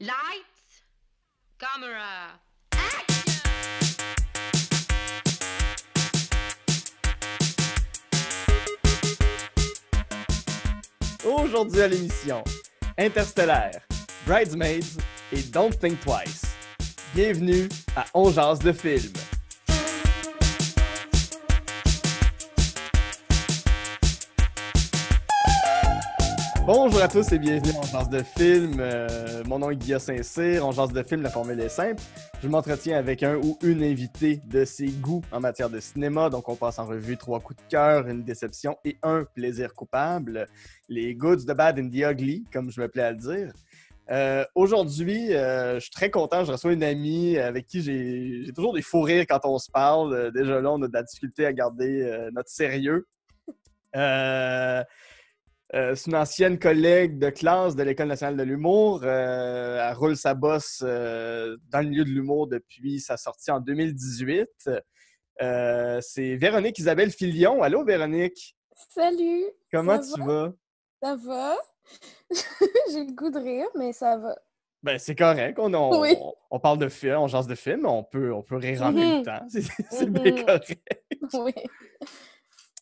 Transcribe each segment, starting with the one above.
Light, camera, action! Aujourd'hui à l'émission, Interstellaire, Bridesmaids et Don't Think Twice. Bienvenue à On de film! Bonjour à tous et bienvenue en chance de film. Euh, mon nom est Guillaume Saint-Cyr. En de film, la formule est simple. Je m'entretiens avec un ou une invitée de ses goûts en matière de cinéma. Donc, on passe en revue trois coups de cœur, une déception et un plaisir coupable. Les goods, de bad and the ugly, comme je me plais à le dire. Euh, aujourd'hui, euh, je suis très content. Je reçois une amie avec qui j'ai toujours des fous rires quand on se parle. déjà là, on a de la difficulté à garder notre sérieux. Euh, euh, c'est une ancienne collègue de classe de l'École nationale de l'humour. Euh, elle roule sa bosse euh, dans le milieu de l'humour depuis sa sortie en 2018. c'est Véronique Isabelle Filion. Allô, Véronique? Salut! Comment tu vas? Ça va? J'ai le goût de rire, mais ça va. Ben, c'est correct. On, parle de film, on jase de film, on peut, on peut rire en même mm-hmm. temps. C'est bien mm-hmm. correct. Oui.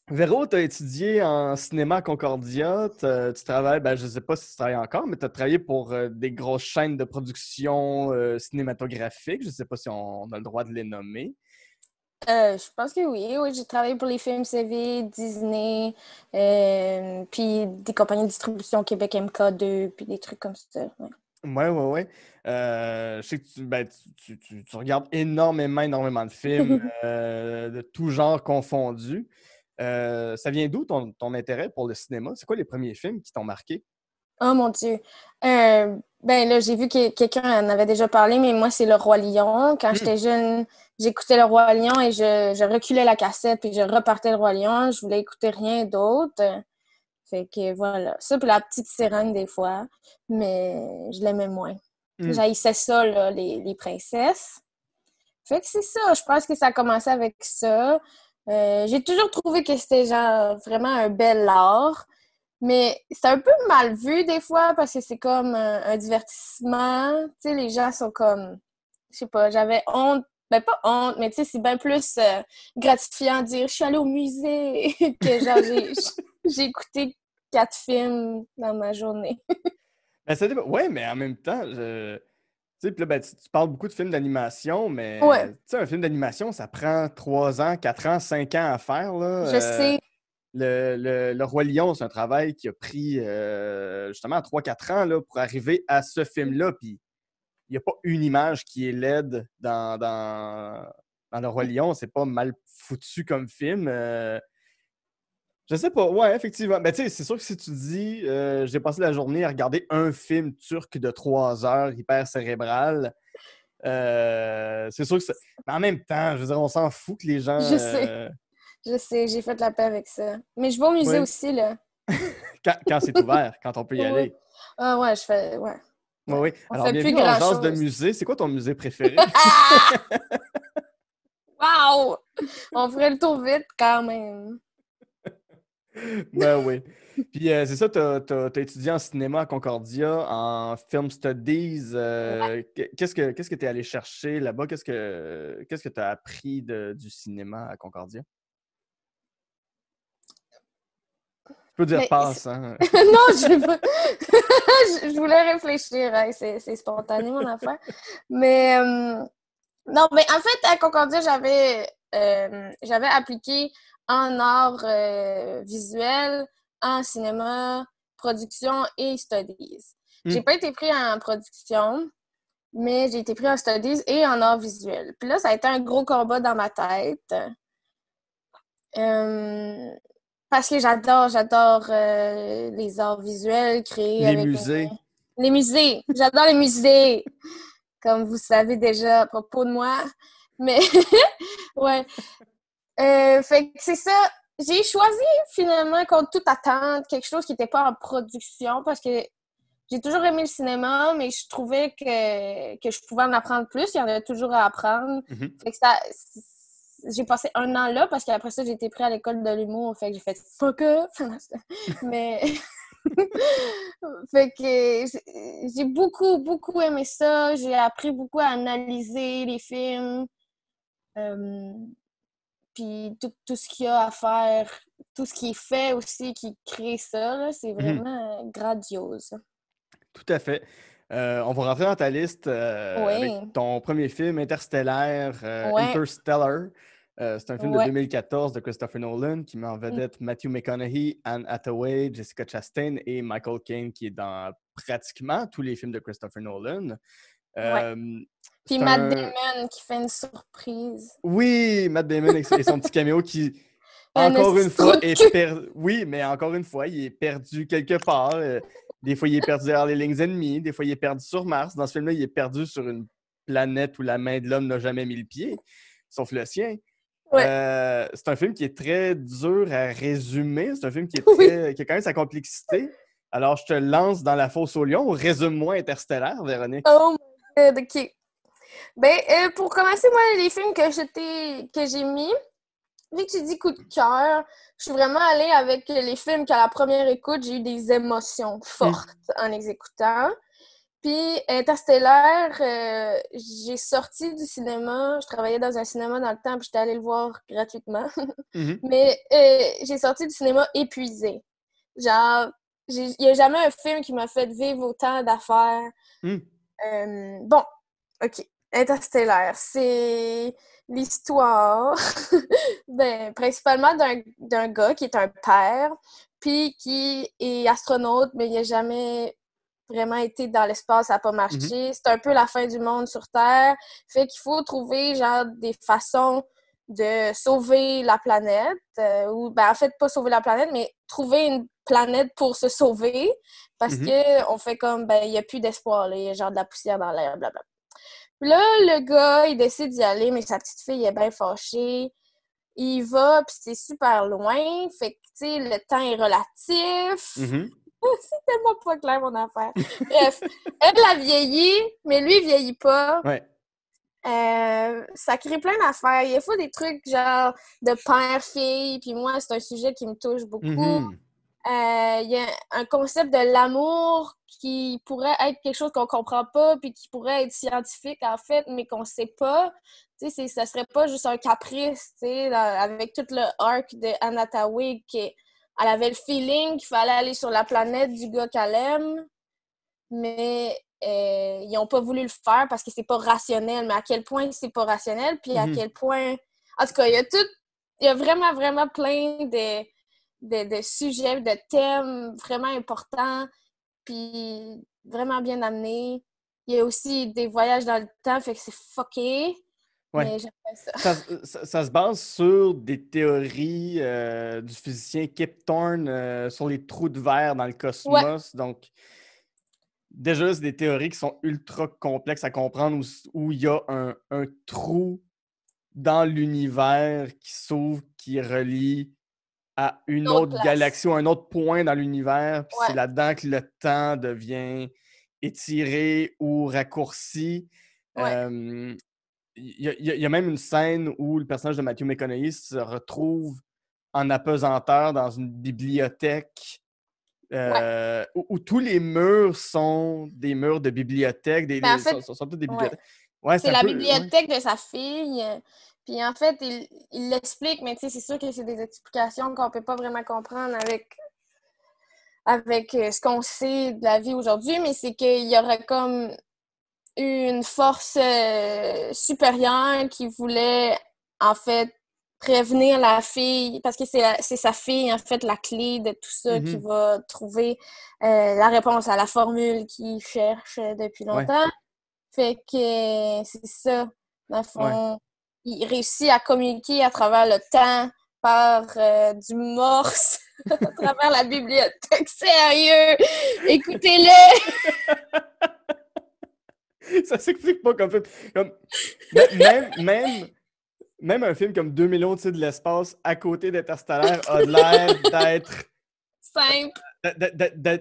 Véro, tu as étudié en cinéma à Concordia. Tu travailles, ben, je ne sais pas si tu travailles encore, mais tu as travaillé pour euh, des grosses chaînes de production euh, cinématographique. Je ne sais pas si on, a le droit de les nommer. Euh, je pense que oui. Oui, j'ai travaillé pour les films CV, Disney, puis des compagnies de distribution Québec MK2, puis des trucs comme ça. Ouais. Oui, oui, oui. je sais que ben, tu, regardes énormément, énormément de films de tout genre confondus. Euh, ça vient d'où ton, intérêt pour le cinéma? C'est quoi les premiers films qui t'ont marqué? Oh mon Dieu! Euh, ben là, j'ai vu que quelqu'un en avait déjà parlé, mais moi, c'est Le Roi Lion. Quand hmm. j'étais jeune, j'écoutais Le Roi Lion et je, reculais la cassette, puis je repartais Le Roi Lion. Je voulais écouter rien d'autre. Fait que voilà. Ça, puis la petite sirène, des fois, mais je l'aimais moins. Mmh. ça, là, les, les princesses. Fait que c'est ça. Je pense que ça a commencé avec ça. Euh, j'ai toujours trouvé que c'était genre vraiment un bel art, mais c'est un peu mal vu des fois parce que c'est comme un, divertissement. Tu sais, les gens sont comme, je sais pas, j'avais honte. Ben, pas honte, mais tu sais, c'est bien plus euh, gratifiant de dire je suis allée au musée que genre j'ai écouté quatre films dans ma journée. ben, ça Ouais, mais en même temps, je ben, tu, parles beaucoup de films d'animation, mais un film d'animation, ça prend 3 ans, 4 ans, 5 ans à faire. Je euh, sais. Le, le, Roi Lion, c'est un travail qui a pris euh, justement 3-4 ans là, pour arriver à ce film-là. il n'y a pas une image qui est laide dans, dans, Le Roi Lion. C'est pas mal foutu comme film. Euh, je sais pas, ouais, effectivement. Mais tu sais, c'est sûr que si tu dis euh, j'ai passé la journée à regarder un film turc de trois heures hyper cérébral, euh, c'est sûr que c'est... Mais en même temps, je veux dire, on s'en fout que les gens. Je sais. Euh, je sais, j'ai fait la paix avec ça. Mais je vais au musée aussi, là. quand, c'est ouvert, quand on peut y aller. Ah ouais, je fais. Ouais. oui. Alors, fait plus grand chose. de musée. C'est quoi ton musée préféré? Ah! wow! On ferait le tour vite quand même ben oui. Puis euh, c'est ça, tu as, étudié en cinéma à Concordia, en film studies. Euh, qu'est-ce que tu es allé chercher là-bas? Qu'est-ce que tu que as appris du cinéma à Concordia? Je peux dire passe, hein. non, je, voulais réfléchir. Hein, c'est spontané, mon affaire. Mais... Euh, non, mais en fait, à Concordia, j'avais j'avais appliqué en art euh, visuel, en cinéma, production et studies. Hmm. J'ai pas été pris en production, mais j'ai été pris en studies et en art visuel. Puis là, ça a été un gros combat dans ma tête. Euh, parce que j'adore, j'adore euh, les arts visuels créés. Les musées. Les musées. J'adore les musées. Comme vous savez déjà à propos de moi. Mais, ouais. Euh, fait que c'est ça. J'ai choisi finalement, contre toute attente, quelque chose qui n'était pas en production parce que j'ai toujours aimé le cinéma, mais je trouvais que, je pouvais en apprendre plus. Il y en avait toujours à apprendre. Mhm. Fait que ça. J'ai passé un an là parce qu'après ça, j'ai été pris à l'école de l'humour. Fait que j'ai fait fuck up. mais. fait que j'ai beaucoup, beaucoup aimé ça. J'ai appris beaucoup à analyser les films. Euh, puis tout, ce qu'il y a à faire, tout ce qui est fait aussi, qui crée ça, c'est mhm. vraiment euh, grandiose. Tout à fait. Euh, on va rentrer dans ta liste euh, oui. avec ton premier film, Interstellaire, Interstellar. c'est un film de 2014 de Christopher Nolan qui met en mm. vedette Matthew McConaughey, Anne Hathaway, Jessica Chastain et Michael Caine qui est dans pratiquement tous les films de Christopher Nolan. Ouais. Puis Matt Damon qui fait une surprise. Oui, Matt Damon et son petit caméo qui, encore une fois, est perdu. Oui, mais encore une fois, il est perdu quelque part. Euh, des fois, il est perdu derrière les lignes ennemies. Des fois, il est perdu sur Mars. Dans ce film-là, il est perdu sur une planète où la main de l'homme n'a jamais mis le pied, sauf le sien. Ouais. Euh, c'est un film qui est très dur à résumer. C'est un film qui, est très, qui a quand même sa complexité. Alors, je te lance dans la fosse au lion. Résume-moi Interstellar, Véronique. Oh my god, OK. Ben, euh, pour commencer, moi, les films que que j'ai mis, vu que tu dis coup de cœur, je suis vraiment allée avec les films qu'à la première écoute, j'ai eu des émotions mm. fortes en les écoutant. Puis Interstellar, euh, j'ai sorti du cinéma. Je travaillais dans un cinéma dans le temps, puis j'étais allée le voir gratuitement. Mm-hmm. Mais euh, j'ai sorti du cinéma épuisée. Genre, il n'y a jamais un film qui m'a fait vivre autant d'affaires. Mm. bon, OK. Interstellaire, c'est l'histoire, ben, principalement d'un gars qui est un père, puis qui est astronaute, mais il n'a jamais vraiment été dans l'espace, ça n'a pas mhm. marché. C'est un peu la fin du monde sur Terre. Fait qu'il faut trouver, genre, des façons de sauver la planète, euh, ou ben, en fait, pas sauver la planète, mais trouver une planète pour se sauver, parce qu'on mhm. que fait comme, ben, il n'y a plus d'espoir, il y a genre de la poussière dans l'air, blablabla là, le gars, il décide d'y aller, mais sa petite fille est bien fâchée. Il va, puis c'est super loin. Fait que, tu sais, le temps est relatif. Mhm. c'est tellement pas clair, mon affaire. Bref, elle a vieilli, mais lui, il vieillit pas. Euh, ça crée plein d'affaires. Il y a des trucs genre de père-fille, puis moi, c'est un sujet qui me touche beaucoup. Mhm. Euh, il y a un concept de l'amour qui pourrait être quelque chose qu'on comprend pas, puis qui pourrait être scientifique en fait, mais qu'on sait pas. Tu sais, ça serait pas juste un caprice, tu sais, avec tout le arc de Anna qui elle avait le feeling qu'il fallait aller sur la planète du gars qu'elle aime, mais euh, ils n'ont pas voulu le faire parce que c'est pas rationnel. Mais à quel point c'est pas rationnel, puis à mhm. quel point... En tout cas, il y a tout... Il y a vraiment, vraiment plein de de, sujets, de thèmes vraiment importants, puis vraiment bien amenés. Il y a aussi des voyages dans le temps, fait que c'est fucké. Mais ça. ça. ça. se base sur des théories euh, du physicien Kip Thorne euh, sur les trous de verre dans le cosmos. Donc, déjà, c'est des théories qui sont ultra complexes à comprendre où il y a un, un trou dans l'univers qui s'ouvre, qui relie à une, autre, galaxie ou un autre point dans l'univers, puis c'est là-dedans que le temps devient étiré ou raccourci. Il y, a même une scène où le personnage de Matthew McConaughey se retrouve en apesanteur dans une bibliothèque euh, où, tous les murs sont des murs de bibliothèque, des, des bibliothèques. c'est la bibliothèque de sa fille. Puis en fait, il, l'explique, mais c'est sûr que c'est des explications qu'on peut pas vraiment comprendre avec, avec euh, ce qu'on sait de la vie aujourd'hui, mais c'est qu'il y aurait comme une force euh, supérieure qui voulait en fait prévenir la fille, parce que c'est sa fille, en fait, la clé de tout ça, qui mhm. va trouver euh, la réponse à la formule qu'il cherche depuis longtemps. Fait que c'est ça, dans le fond il réussit à communiquer à travers le temps, par euh, du morse, à travers la bibliothèque. Sérieux! Écoutez-le! ça s'explique pas comme film. même, même, un film comme 2000 au de l'espace, à côté d'interstellar a l'air d'être... Simple.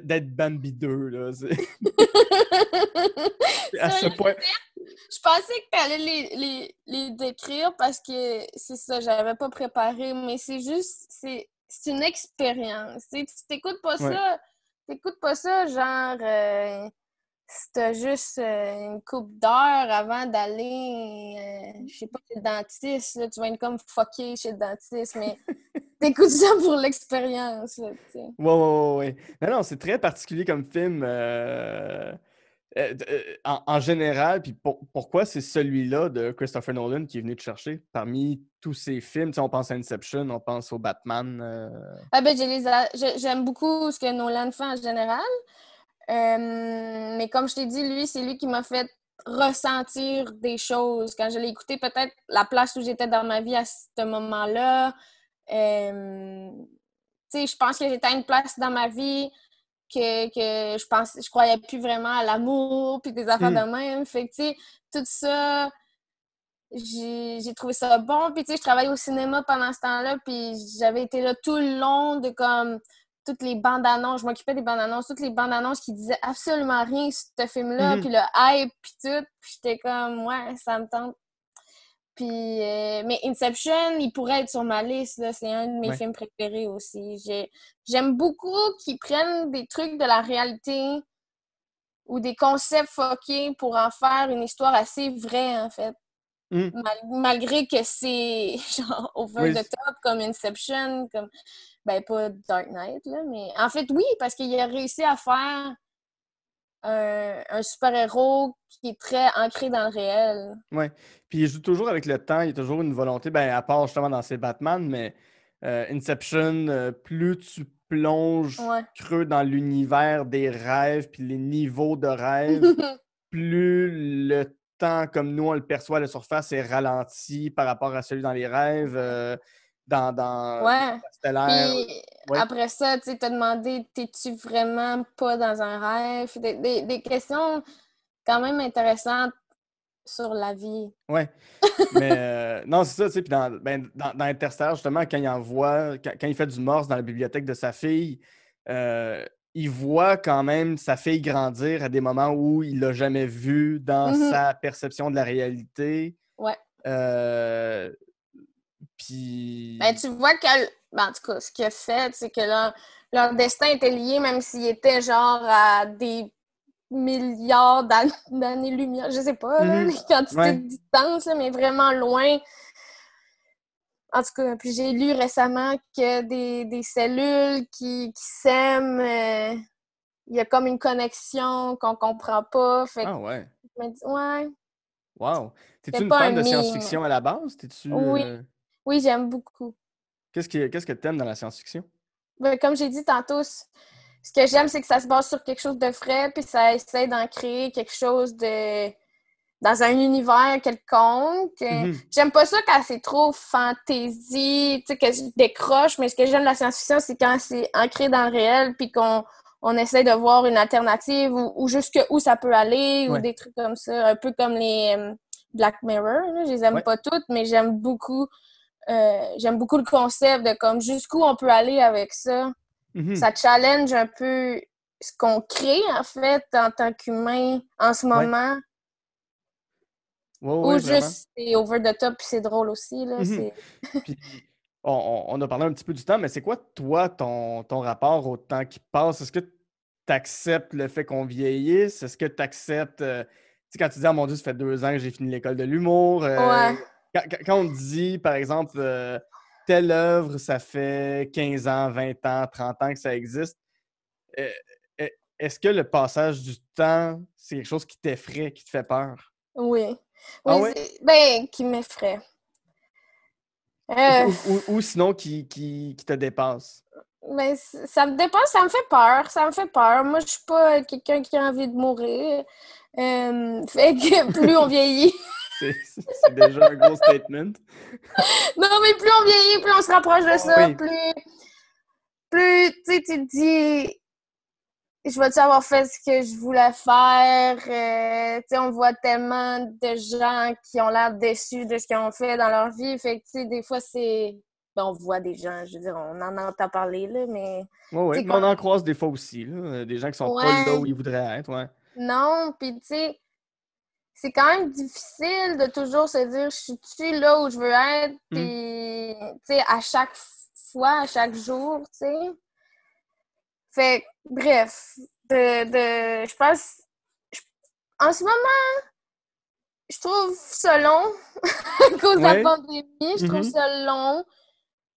D'être Bambi 2, là. à ce point... Je pensais que tu allais les, décrire parce que c'est ça, j'avais pas préparé, mais c'est juste, c'est, une expérience. Tu t'écoutes pas ça, t'écoutes pas ça, genre, c'était euh, juste euh, une coupe d'heure avant d'aller, euh, je sais pas, chez le dentiste, tu vas être comme fucké chez le dentiste, mais t'écoutes ça pour l'expérience. ouais, ouais, ouais, ouais. Non, non, c'est très particulier comme film. Euh, euh, en, général, puis pourquoi c'est celui-là de Christopher Nolan qui est venu te chercher parmi tous ses films? on pense à Inception, on pense au Batman. Euh. Ah ben, j'aime beaucoup ce que Nolan fait en général. mais comme je t'ai dit, lui, c'est lui qui m'a fait ressentir des choses. Quand je l'ai écouté, peut-être la place où j'étais dans ma vie à ce moment-là. tu sais, je pense que j'étais à une place dans ma vie que, je pensais, je croyais plus vraiment à l'amour, puis des affaires hmm. de même. Fait tu tout ça, j'ai trouvé ça bon. Puis, tu sais, je travaillais au cinéma pendant ce temps-là, puis j'avais été là tout le long de comme toutes les bandes annonces. Je m'occupais des bandes annonces, toutes les bandes annonces qui disaient absolument rien sur ce film-là, hmm. puis le hype, puis tout. Puis j'étais comme, ouais, ça me tente puis, euh, mais Inception, il pourrait être sur ma liste. C'est un de mes films préférés aussi. J'aime beaucoup qu'ils prennent des trucs de la réalité ou des concepts fuckés pour en faire une histoire assez vraie, en fait. Hmm. malgré que c'est genre over the top comme Inception, comme ben pas Dark Knight, là, mais en fait oui, parce qu'il a réussi à faire un, super-héros qui est très ancré dans le réel. Oui. Puis il joue toujours avec le temps, il y a toujours une volonté, ben, à part justement dans ses Batman, mais euh, Inception, euh, plus tu plonges creux dans l'univers des rêves, puis les niveaux de rêve, plus le temps, comme nous on le perçoit à la surface, est ralenti par rapport à celui dans les rêves. Euh, dans, dans Après ça, tu t'as demandé t'es-tu vraiment pas dans un rêve? Des, questions quand même intéressantes sur la vie. Oui. Mais euh, non, c'est ça, tu sais, puis dans, ben, Interstellar, justement, quand il quand, quand, il fait du morse dans la bibliothèque de sa fille, euh, il voit quand même sa fille grandir à des moments où il l'a jamais vue dans mm-hmm. sa perception de la réalité. Ouais. Euh, puis. Ben, tu vois que. Ben, en tout cas, ce qu'il a fait, c'est que leur, leur destin était lié, même s'il était genre à des milliards d'années-lumière, je sais pas, mhm. les quantités de distance, mais vraiment loin. En tout cas, puis j'ai lu récemment que des, des cellules qui, s'aiment, euh, il y a comme une connexion qu'on comprend pas. ah ouais. Je me dis, ouais. Wow. T'es-tu une fan de science-fiction à la base? T'es-tu. Euh, oui, j'aime beaucoup. Qu'est-ce, qui, qu'est-ce que tu aimes dans la science-fiction? Ben, comme j'ai dit tantôt, ce que j'aime, c'est que ça se base sur quelque chose de frais, puis ça essaie d'en créer quelque chose de dans un univers quelconque. Euh, mm-hmm. J'aime pas ça quand c'est trop fantaisie, tu que je décroche, mais ce que j'aime de la science-fiction, c'est quand c'est ancré dans le réel, puis qu'on on essaie de voir une alternative ou, jusqu'où jusque où ça peut aller, ou des trucs comme ça, un peu comme les euh, Black Mirror. Je les aime pas toutes, mais j'aime beaucoup euh, j'aime beaucoup le concept de comme jusqu'où on peut aller avec ça. Mhm. Ça challenge un peu ce qu'on crée, en fait, en tant qu'humain en ce moment. Ou juste c'est over the top puis c'est drôle aussi. Mhm. on, a parlé un petit peu du temps, mais c'est quoi, toi, ton, rapport au temps qui passe? Est-ce que tu acceptes le fait qu'on vieillisse? Est-ce que tu acceptes. Euh, tu sais, quand tu dis, ah mon Dieu, ça fait deux ans que j'ai fini l'école de l'humour. Euh, quand, on dit, par exemple, euh, telle œuvre, ça fait 15 ans, 20 ans, 30 ans que ça existe, euh, euh, est-ce que le passage du temps, c'est quelque chose qui t'effraie, qui te fait peur? Oui. Ah oui, Ben, qui m'effraie. Ou, sinon qui, te dépasse. Mais ben, ça me dépasse, ça me fait peur, ça me fait peur. Moi, je suis pas quelqu'un qui a envie de mourir. fait que plus on vieillit, c'est déjà un gros statement. Non, mais plus on vieillit, plus on se rapproche de ça, plus, plus tu te dis, je vais-tu avoir fait ce que je voulais faire? Euh, tu sais, on voit tellement de gens qui ont l'air déçus de ce qu'ils ont fait dans leur vie. Fait des fois, c'est. Ben, on voit des gens, je veux dire, on en entend parler, là, mais. oui, mais on en croise des fois aussi, des gens qui sont pas là où ils voudraient être, ouais. Non, puis, tu sais c'est quand même difficile de toujours se dire je suis là où je veux être, mm. à chaque fois, à chaque jour, tu sais. Fait bref, de, de, je pense. en ce moment, je trouve ça long à cause de la pandémie. Je trouve mm-hmm. ça long.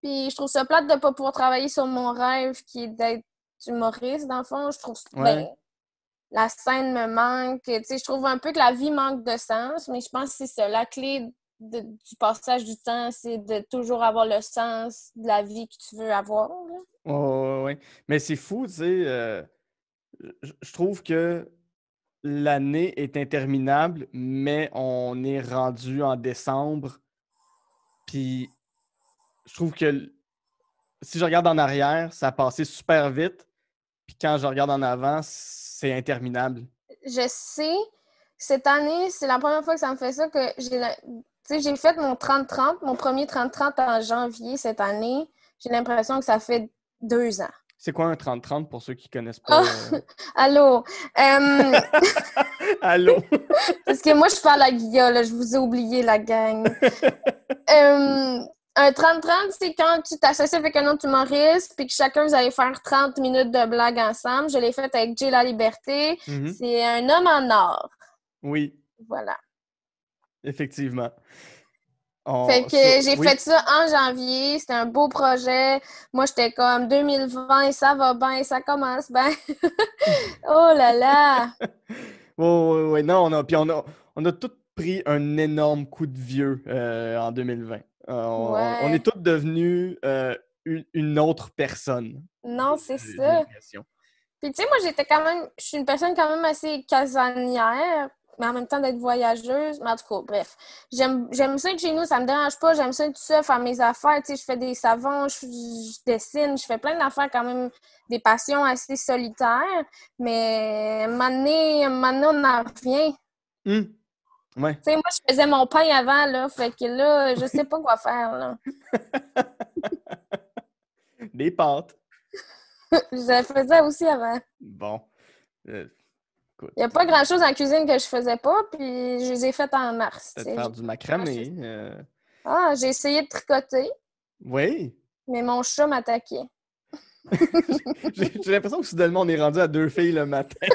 Puis je trouve ça plate de ne pas pouvoir travailler sur mon rêve qui est d'être humoriste, dans le fond. Je trouve ça ben, la scène me manque. je trouve un peu que la vie manque de sens, mais je pense que c'est La clé du passage du temps, c'est de toujours avoir le sens de la vie que tu veux avoir. oui, Mais c'est fou, tu sais. Euh, je trouve que l'année est interminable, mais on est rendu en décembre. Puis je trouve que si je regarde en arrière, ça a passé super vite. Puis quand je regarde en avant, c'est interminable. Je sais. Cette année, c'est la première fois que ça me fait ça que j'ai j'ai fait mon 30-30, mon premier 30-30 en janvier cette année. J'ai l'impression que ça fait deux ans. C'est quoi un 30-30 pour ceux qui ne connaissent pas? Ah! Euh? Allô? Allô? Parce que moi, je fais la Guilla, là, je vous ai oublié, la gang. Euh... Un 30-30, c'est quand tu t'associes avec un autre humoriste, puis que chacun, vous allez faire 30 minutes de blague ensemble. Je l'ai fait avec Jay La Liberté. Mhm. C'est un homme en or. Oui. Voilà. Effectivement. Fait que j'ai fait ça en janvier. C'était un beau projet. Moi, j'étais comme 2020, ça va bien, ça commence bien. oh là là! Oui oui, oui, non, on a, puis on a, on a tout pris un énorme coup de vieux euh, en 2020. Euh, on, est toutes devenues euh, une, autre personne. Non, c'est ça. Puis tu sais, moi, j'étais quand même... Je suis une personne quand même assez casanière, mais en même temps d'être voyageuse. Mais en tout cas, bref. J'aime ça que chez nous, ça me dérange pas. J'aime ça tout ça faire mes affaires. Tu sais, je fais des savons, je, dessine, je fais plein d'affaires quand même, des passions assez solitaires. Mais maintenant, maintenant on en revient. Hmm. Tu sais, moi, je faisais mon pain avant, là. Fait que là, je sais pas quoi faire, là. Des pâtes. je faisais aussi avant. Bon. Euh, Il n'y a pas grand-chose en cuisine que je faisais pas, puis je les ai faites en mars. peut du macramé. Ah, euh. ah, j'ai essayé de tricoter. Oui. Mais mon chat m'attaquait. j'ai l'impression que soudainement, on est rendu à deux filles le matin.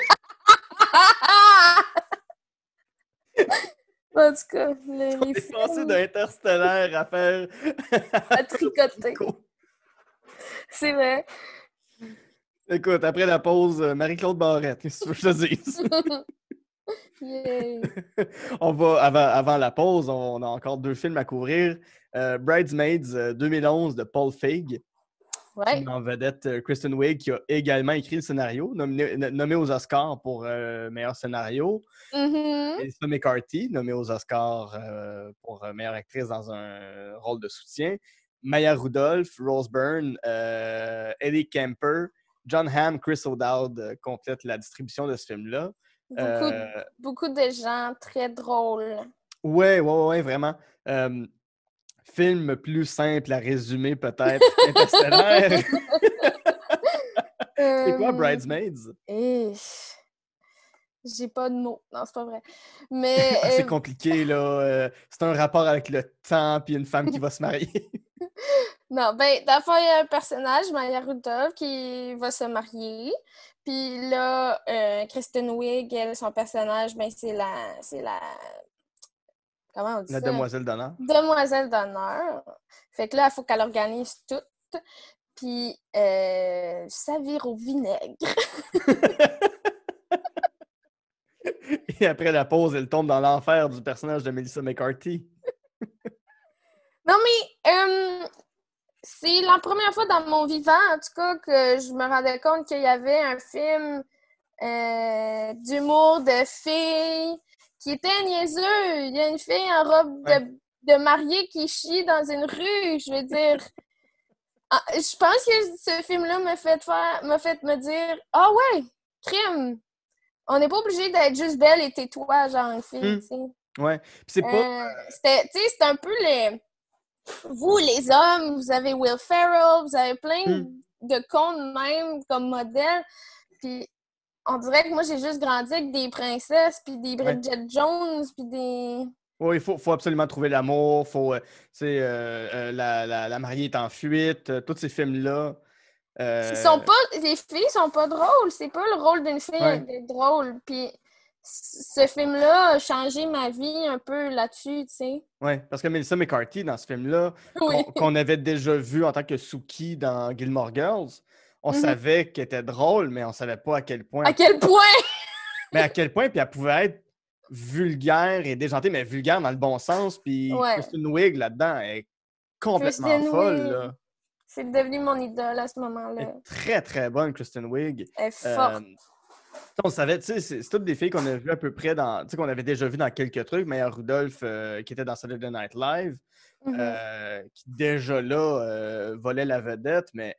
En tout cas, les, est films... passé d'Interstellaire à faire... à tricoter. C'est vrai. Écoute, après la pause, euh, Marie-Claude Barrette, qu'est-ce que je te dise? on va, avant, avant, la pause, on, a encore deux films à couvrir. Euh, Bridesmaids 2011 euh, de Paul Feig ouais. en vedette euh, Kristen Wiig, qui a également écrit le scénario, nommé, nommé aux Oscars pour euh, meilleur scénario. Mm McCarthy, nommée aux Oscars euh, pour meilleure actrice dans un rôle de soutien. Maya Rudolph, Rose Byrne, euh, Eddie Kemper, John Hamm, Chris O'Dowd complètent la distribution de ce film-là. Beaucoup, beaucoup, de gens très drôles. Oui, oui, oui, vraiment. Film plus simple à résumer, peut-être. c'est quoi euh, Bridesmaids? J'ai pas de mots. Non, c'est pas vrai. Mais. Ah, c'est euh, compliqué, là. Euh, c'est un rapport avec le temps puis une femme qui va se marier. non, ben, d'un il y a un personnage, Maya Rudolph, qui va se marier. Puis là, Kristen Wiig, son personnage, ben, c'est la, c'est la Comment on dit La demoiselle d'honneur. Demoiselle d'honneur. Fait que là, il faut qu'elle organise tout. Puis, euh, ça vire au vinaigre. Et après la pause, elle tombe dans l'enfer du personnage de Melissa McCarthy. non, mais euh, c'est la première fois dans mon vivant, en tout cas, que je me rendais compte qu'il y avait un film euh, d'humour de filles qui était niaiseux. Il y a une fille en robe de, de, mariée qui chie dans une rue. Je veux dire, ah, je pense que ce film-là m'a fait, faire, fait me dire Ah ouais, crime! On n'est pas obligé d'être juste belle et tais-toi, genre une fille. Hmm. tu sais. Ouais. c'est pas. Euh, tu sais, c'est un peu les. Vous, les hommes, vous avez Will Ferrell, vous avez plein hmm. de cons même comme modèle. Puis on dirait que moi, j'ai juste grandi avec des princesses, puis des Bridget Jones, puis des... Oui, il faut, absolument trouver l'amour, faut, euh, euh, euh, la, la, mariée est en fuite, tous ces films-là. sont pas, les filles sont pas drôles, c'est pas le rôle d'une fille d'être drôle. Puis ce film-là a changé ma vie un peu là-dessus, tu sais. Oui, parce que Melissa McCarthy, dans ce film-là, qu'on avait déjà vu en tant que Suki dans Gilmore Girls, on mhm. savait qu'elle était drôle, mais on savait pas à quel point. À quel point! mais à quel point, puis elle pouvait être vulgaire et déjantée, mais vulgaire dans le bon sens, puis Kristen Wiig là-dedans est complètement folle. C'est devenu mon idole à ce moment-là. Très, très bonne, Kristen Wiig. Elle est euh, on savait, tu sais, c'est toutes des filles qu'on a vues à peu près dans, tu sais, qu'on avait déjà vu dans quelques trucs. meilleur Rudolph, euh, qui était dans Saturday Night Live, mhm. euh, qui déjà là volait la vedette, mais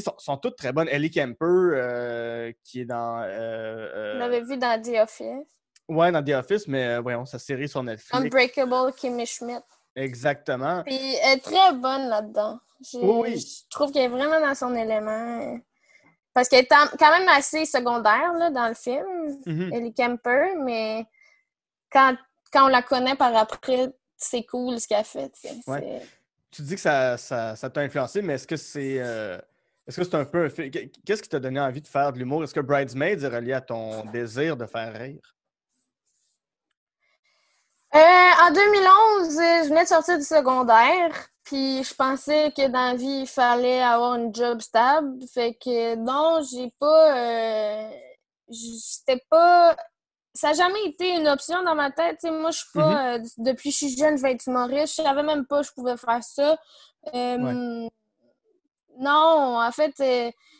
sont, sont, toutes très bonnes. Ellie Kemper, euh, qui est dans. Euh, On euh, vu dans The Office. Ouais, dans The Office, mais euh, voyons, sa série sur Netflix. Unbreakable Kimmy Schmidt. Exactement. Puis elle est très bonne là-dedans. Je trouve qu'elle est vraiment dans son élément. Parce qu'elle est quand même assez secondaire dans le film. Mm-hmm. Ellie Kemper. mais quand, on la connaît par après, c'est cool ce qu'elle fait. Tu dis que ça, ça, t'a influencé, mais est-ce que c'est. Est-ce que c'est un peu. Qu'est-ce qui t'a donné envie de faire de l'humour? Est-ce que Bridesmaids est relié à ton désir de faire rire? Euh, en 2011, euh, je venais de sortir du secondaire, puis je pensais que dans la vie, il fallait avoir une job stable. Fait que non, j'ai pas. Euh, j'étais pas. Ça n'a jamais été une option dans ma tête. moi, je suis pas. Mm-hmm. depuis que je suis jeune, je vais être humoriste. Je savais même pas que je pouvais faire ça. Non, en fait,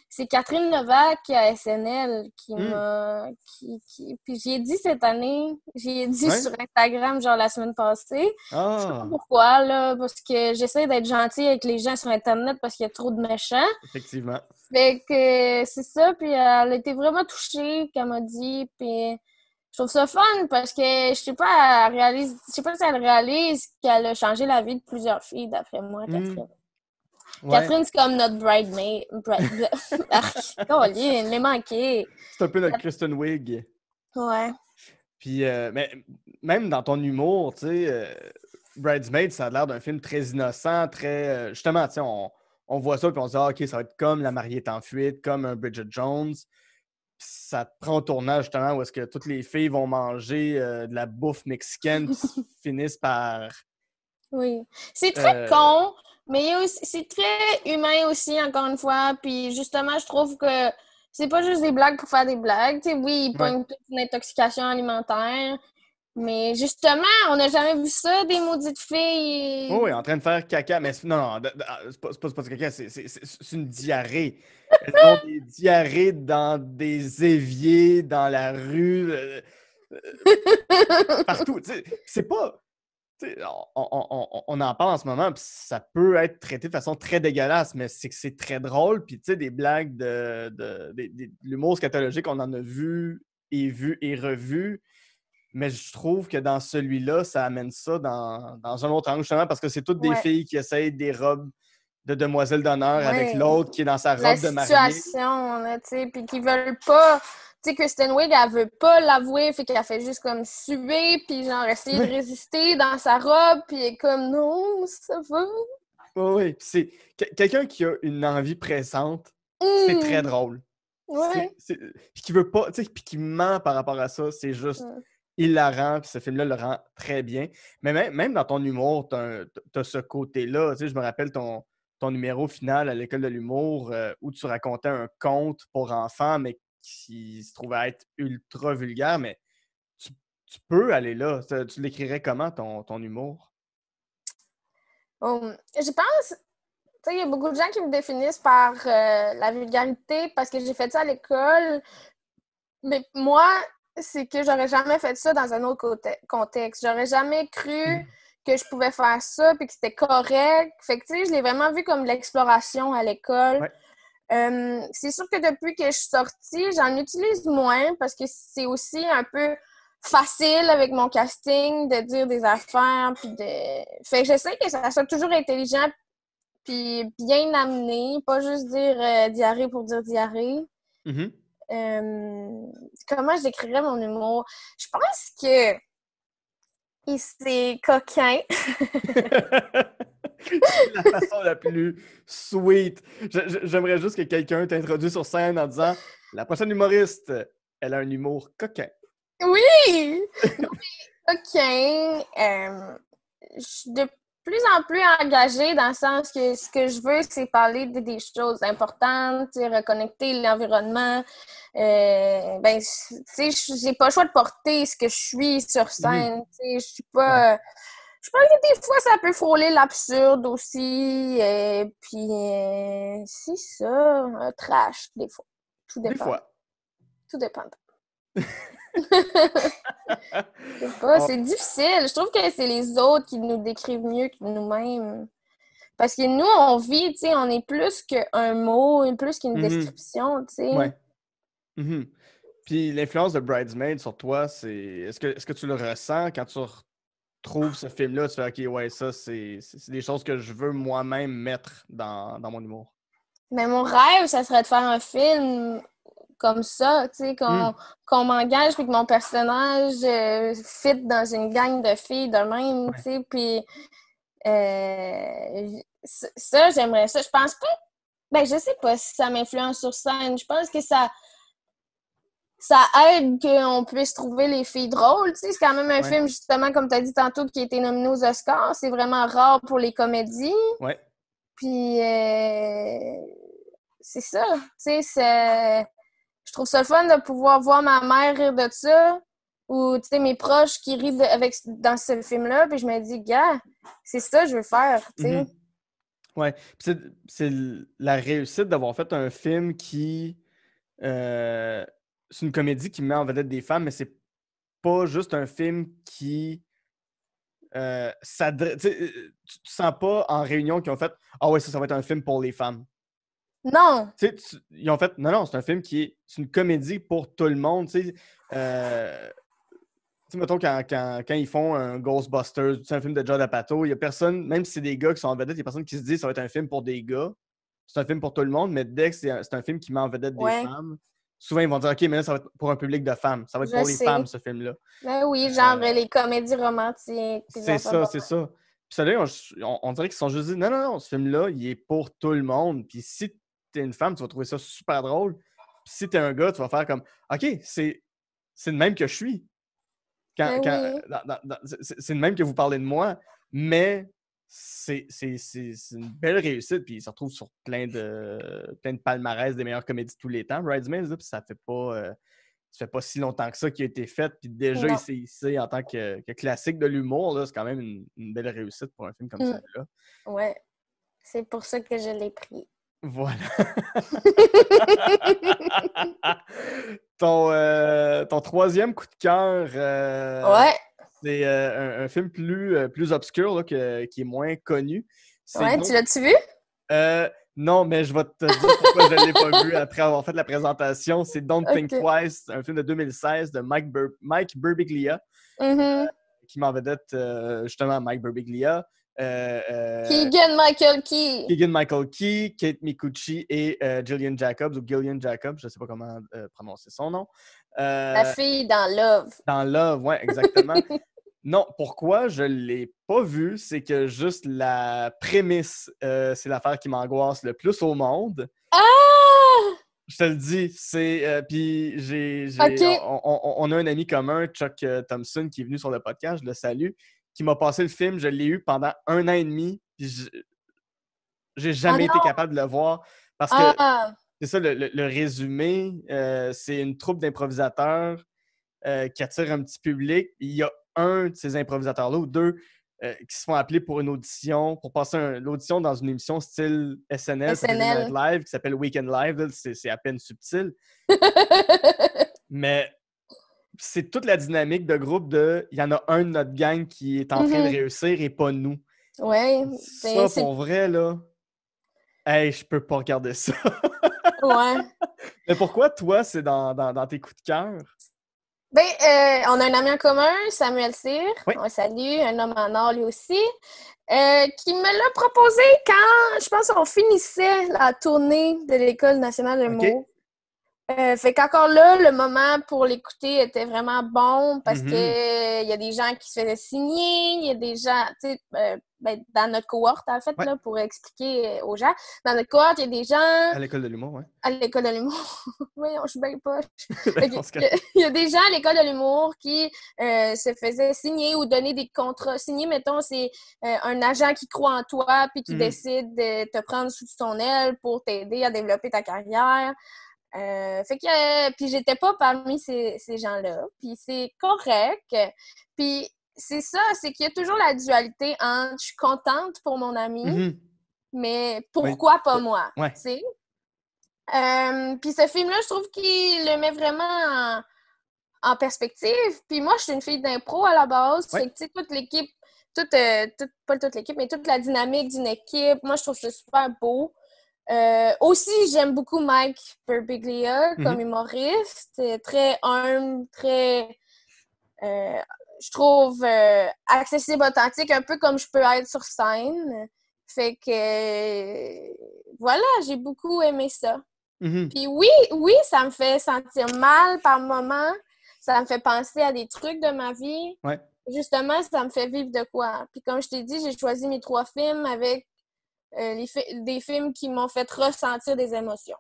c'est Catherine Novak à SNL qui hmm. m'a. Qui, qui... Puis j'y ai dit cette année, j'y ai dit sur Instagram, genre la semaine passée. Je sais pas ah. pourquoi, là, parce que j'essaie d'être gentille avec les gens sur Internet parce qu'il y a trop de méchants. Effectivement. Fait que c'est ça, puis elle était vraiment touchée, qu'elle m'a dit, puis je trouve ça fun parce que je sais pas, elle réalise, je sais pas si elle réalise qu'elle a changé la vie de plusieurs filles, d'après moi, Catherine. Catherine, c'est comme notre Bridesmaid. Bride... oh, il m'est manqué. C'est un peu notre Kristen Wiig. Ouais. Puis, euh, mais, même dans ton humour, tu sais, euh, Bridesmaid, ça a l'air d'un film très innocent, très. Euh, justement, on, voit ça, puis on se dit, ah, OK, ça va être comme La mariée est en fuite, comme un Bridget Jones. ça prend au tournage, justement, où est-ce que toutes les filles vont manger de la bouffe mexicaine, puis finissent par. Oui. C'est très con, mais c'est très humain aussi, encore une fois. Puis justement, je trouve que c'est pas juste des blagues pour faire des blagues. oui, ils pognent toute une intoxication alimentaire. Mais justement, on n'a jamais vu ça, des maudites filles. Oh oui, en train de faire caca. Mais non, ah, c'est pas, pas, pas, du caca, c'est une diarrhée. Elles ont des diarrhées dans des éviers, dans la rue, euh, euh, euh, partout. C'est pas on, en parle en ce moment, puis ça peut être traité de façon très dégueulasse, mais c'est que c'est très drôle. Puis, tu sais, des blagues de, de, l'humour scatologique, on en a vu et vu et revu. Mais je trouve que dans celui-là, ça amène ça dans, un autre angle, justement, parce que c'est toutes des filles qui essayent des robes de demoiselle d'honneur avec l'autre qui est dans sa robe de mariée. situation, tu sais, puis qui veulent pas sais, Kristen Wiig, elle veut pas l'avouer, fait qu'elle fait juste comme suer, puis genre essayer de résister dans sa robe, puis elle est comme non, ça va. Oui, oui. c'est quelqu'un qui a une envie pressante, c'est hmm. très drôle. Oui. Puis qui veut pas, tu sais, puis qui ment par rapport à ça, c'est juste. Il la rend, puis ce film-là le rend très bien. Mais même, dans ton humour, t'as as ce côté-là. Tu sais, je me rappelle ton, ton numéro final à l'école de l'humour euh, où tu racontais un conte pour enfants, mais qui se trouve à être ultra vulgaire, mais tu, peux aller là. Tu, l'écrirais comment, ton, ton humour? Hum, je pense, il y a beaucoup de gens qui me définissent par euh, la vulgarité parce que j'ai fait ça à l'école. Mais moi, c'est que j'aurais jamais fait ça dans un autre contexte. J'aurais jamais cru mmh. que je pouvais faire ça puis que c'était correct. Fait que, tu sais, je l'ai vraiment vu comme l'exploration à l'école. Euh, c'est sûr que depuis que je suis sortie, j'en utilise moins parce que c'est aussi un peu facile avec mon casting de dire des affaires. de... Fait que j'essaie que ça soit toujours intelligent puis bien amené, pas juste dire euh, diarrhée pour dire diarrhée. Mm-hmm. Euh, comment j'écrirais mon humour? Je pense que c'est coquin. la façon la plus sweet. J'aimerais juste que quelqu'un t'introduise sur scène en disant La prochaine humoriste, elle a un humour coquin. Oui! coquin. Euh, je suis de plus en plus engagée dans le sens que ce que je veux, c'est parler des choses importantes, reconnecter l'environnement. Euh, ben, tu sais, j'ai pas le choix de porter ce que je suis sur scène. Je suis pas je pense que des fois, ça peut frôler l'absurde aussi. Et euh, puis, euh, si ça, un trash, des fois. Tout dépend. Des fois. Tout dépend. c'est difficile. Je trouve que c'est les autres qui nous décrivent mieux que nous-mêmes. Parce que nous, on vit, tu sais, on est plus qu'un mot, plus qu'une mm-hmm. description, tu sais. Mm-hmm. Puis l'influence de Bridesmaid sur toi, c'est. Est-ce que, est -ce que tu le ressens quand tu trouve ce film-là, tu fais OK, ouais, ça, c'est des choses que je veux moi-même mettre dans, dans, mon humour. Mais mon rêve, ça serait de faire un film comme ça, tu sais, qu'on hmm. m'engage puis que mon personnage euh, fit dans une gang de filles de même, tu sais, puis euh, ça, j'aimerais ça. Je pense pas. Ben, je sais pas si ça m'influence sur scène. Je pense que ça ça aide qu'on puisse trouver les filles drôles. c'est quand même un film, justement, comme tu as dit tantôt, qui a été nominé aux Oscars. C'est vraiment rare pour les comédies. Oui. Puis, euh, c'est ça. je trouve ça le fun de pouvoir voir ma mère rire de ça ou tu sais mes proches qui rient avec dans ce film là puis je me dis gars c'est ça que je veux faire mm-hmm. Oui. c'est la réussite d'avoir fait un film qui euh, c'est une comédie qui met en vedette des femmes, mais c'est pas juste un film qui euh, s'adresse. Euh, tu, tu sens pas en réunion qu'ils ont fait Ah ouais, ça, ça va être un film pour les femmes. Non! Tu, ils ont fait Non, non, c'est un film qui est. C'est une comédie pour tout le monde. Tu sais, euh, mettons, quand, ils font un Ghostbusters, un film de John Apatow, il y a personne, même si c'est des gars qui sont en vedette, il y a personne qui se dit ça va être un film pour des gars. C'est un film pour tout le monde, mais dès que c'est un, film qui met en vedette des femmes, souvent, ils vont dire, OK, mais là, ça va être pour un public de femmes. Ça va être pour les femmes, ce film-là. Ben oui, euh, genre les comédies romantiques. C'est ça, c'est ça. Puis ça, là on, on, dirait qu'ils sont juste dit, non, non, non, ce film-là, il est pour tout le monde. Puis si t'es une femme, tu vas trouver ça super drôle. Puis si t'es un gars, tu vas faire comme, OK, c'est le même que je suis. Quand, ben quand, c'est le même que vous parlez de moi, mais c'est une belle réussite. Puis il se retrouve sur plein de, de palmarès des meilleures comédies de tous les temps. Bridesmaids, ça fait pas. Euh, ça fait pas si longtemps que ça qui a été fait. Puis déjà, il s'est hissé en tant que, classique de l'humour. C'est quand même une, belle réussite pour un film comme ça. Mmh. là Ouais. C'est pour ça que je l'ai pris. Voilà. ton, euh, ton troisième coup de cœur. Euh, ouais c'est euh, un, film plus, euh, plus obscur, qui est moins connu. ouais, tu l'as-tu vu? Euh, non, mais je vais te dire pourquoi je ne l'ai pas vu après avoir fait la présentation. C'est Don't Think Twice, un film de 2016 de Mike, Bur Burbiglia, mm-hmm. qui m'en d'être justement Mike Burbiglia. Keegan Michael Key. Keegan Michael Key, Kate Micucci et Gillian Jacobs, ou Gillian Jacobs, je ne sais pas comment prononcer son nom. la fille dans Love. Dans Love, oui, exactement. Non, pourquoi je ne l'ai pas vu, c'est que juste la prémisse, euh, c'est l'affaire qui m'angoisse le plus au monde. Ah! Je te le dis, c'est. Euh, puis j'ai. On, a un ami commun, Chuck euh, Thompson, qui est venu sur le podcast, je le salue, qui m'a passé le film. Je l'ai eu pendant un an et demi, puis j'ai ah jamais été capable de le voir parce que. Ah! C'est ça, le, résumé, c'est une troupe d'improvisateurs euh, qui attire un petit public. Il y a un de ces improvisateurs-là ou deux euh, qui se font appeler pour une audition, pour passer l'audition dans une émission style SNL, Live, qui s'appelle Weekend Live. C'est, à peine subtil. Mais c'est toute la dynamique de groupe de il y en a un de notre gang qui est en train de mhm. réussir et pas nous. Oui. Ça, ben, pour vrai, là. Hey, je peux pas regarder ça. ouais. Mais pourquoi, toi, c'est dans, dans tes coups de cœur? Ben, euh, on a un ami en commun, Samuel Cyr. On salue, un homme en or lui aussi, euh, qui me l'a proposé quand, je pense, on finissait la tournée de l'École nationale de euh, fait qu'encore là, le moment pour l'écouter était vraiment bon parce qu'il mhm. que euh, il y a des gens qui se faisaient signer, il y a des gens, tu sais, euh, ben, dans notre cohorte, en fait, pour expliquer aux gens. Dans notre cohorte, il y a des gens. À l'école de l'humour, oui. À l'école de l'humour. oui, on suis bien poche. il y a des gens à l'école de l'humour qui se faisaient signer ou donner des contrats. Signer, mettons, c'est un agent qui croit en toi puis qui mhm. décide de te prendre sous son aile pour t'aider à développer ta carrière. Euh, fait que, euh, puis j'étais pas parmi ces, gens-là. Puis c'est correct. Puis c'est ça, c'est qu'il y a toujours la dualité entre je suis contente pour mon ami, mm-hmm. mais pourquoi pas moi? Euh, puis ce film-là, je trouve qu'il le met vraiment en, perspective. Puis moi, je suis une fille d'impro à la base. c'est toute l'équipe, toute, euh, toute, pas toute l'équipe, mais toute la dynamique d'une équipe, moi, je trouve ça super beau. Euh, aussi, j'aime beaucoup Mike Birbiglia mhm. comme humoriste. Euh, très humble, très, euh, je trouve, accessible, authentique, un peu comme je peux être sur scène. Fait que, voilà, j'ai beaucoup aimé ça. Mhm. Puis oui, oui, ça me fait sentir mal par moments. Ça me fait penser à des trucs de ma vie. Justement, ça me fait vivre de quoi. Puis comme je t'ai dit, j'ai choisi mes trois films avec euh, des films qui m'ont fait ressentir des émotions.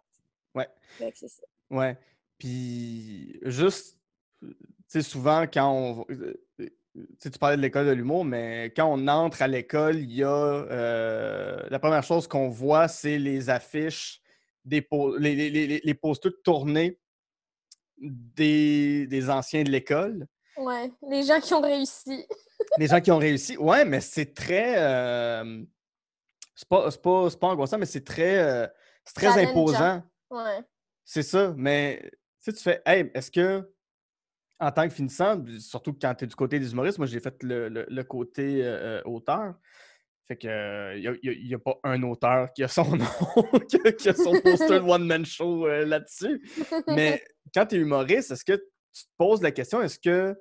Ouais. c'est ça. Ouais. Puis juste, tu sais, souvent quand on. Euh, euh, sais, tu parlais de l'école de l'humour, mais quand on entre à l'école, il y a la première chose qu'on voit, c'est les affiches, des les, les, les, les des, des anciens de l'école. Ouais, les gens qui ont réussi. les gens qui ont réussi, ouais, mais c'est très. C'est pas, pas, pas, angoissant, mais c'est très, euh, très imposant. C'est ça, mais si tu fais, hey, est-ce que en tant que finissant, surtout quand tu es du côté des humoristes, moi j'ai fait le, côté euh, euh, auteur. Fait que il n'y a, pas un auteur qui a son nom, qui a son poster one-man show là-dessus. Mais quand tu es humoriste, est-ce que tu te poses la question est-ce que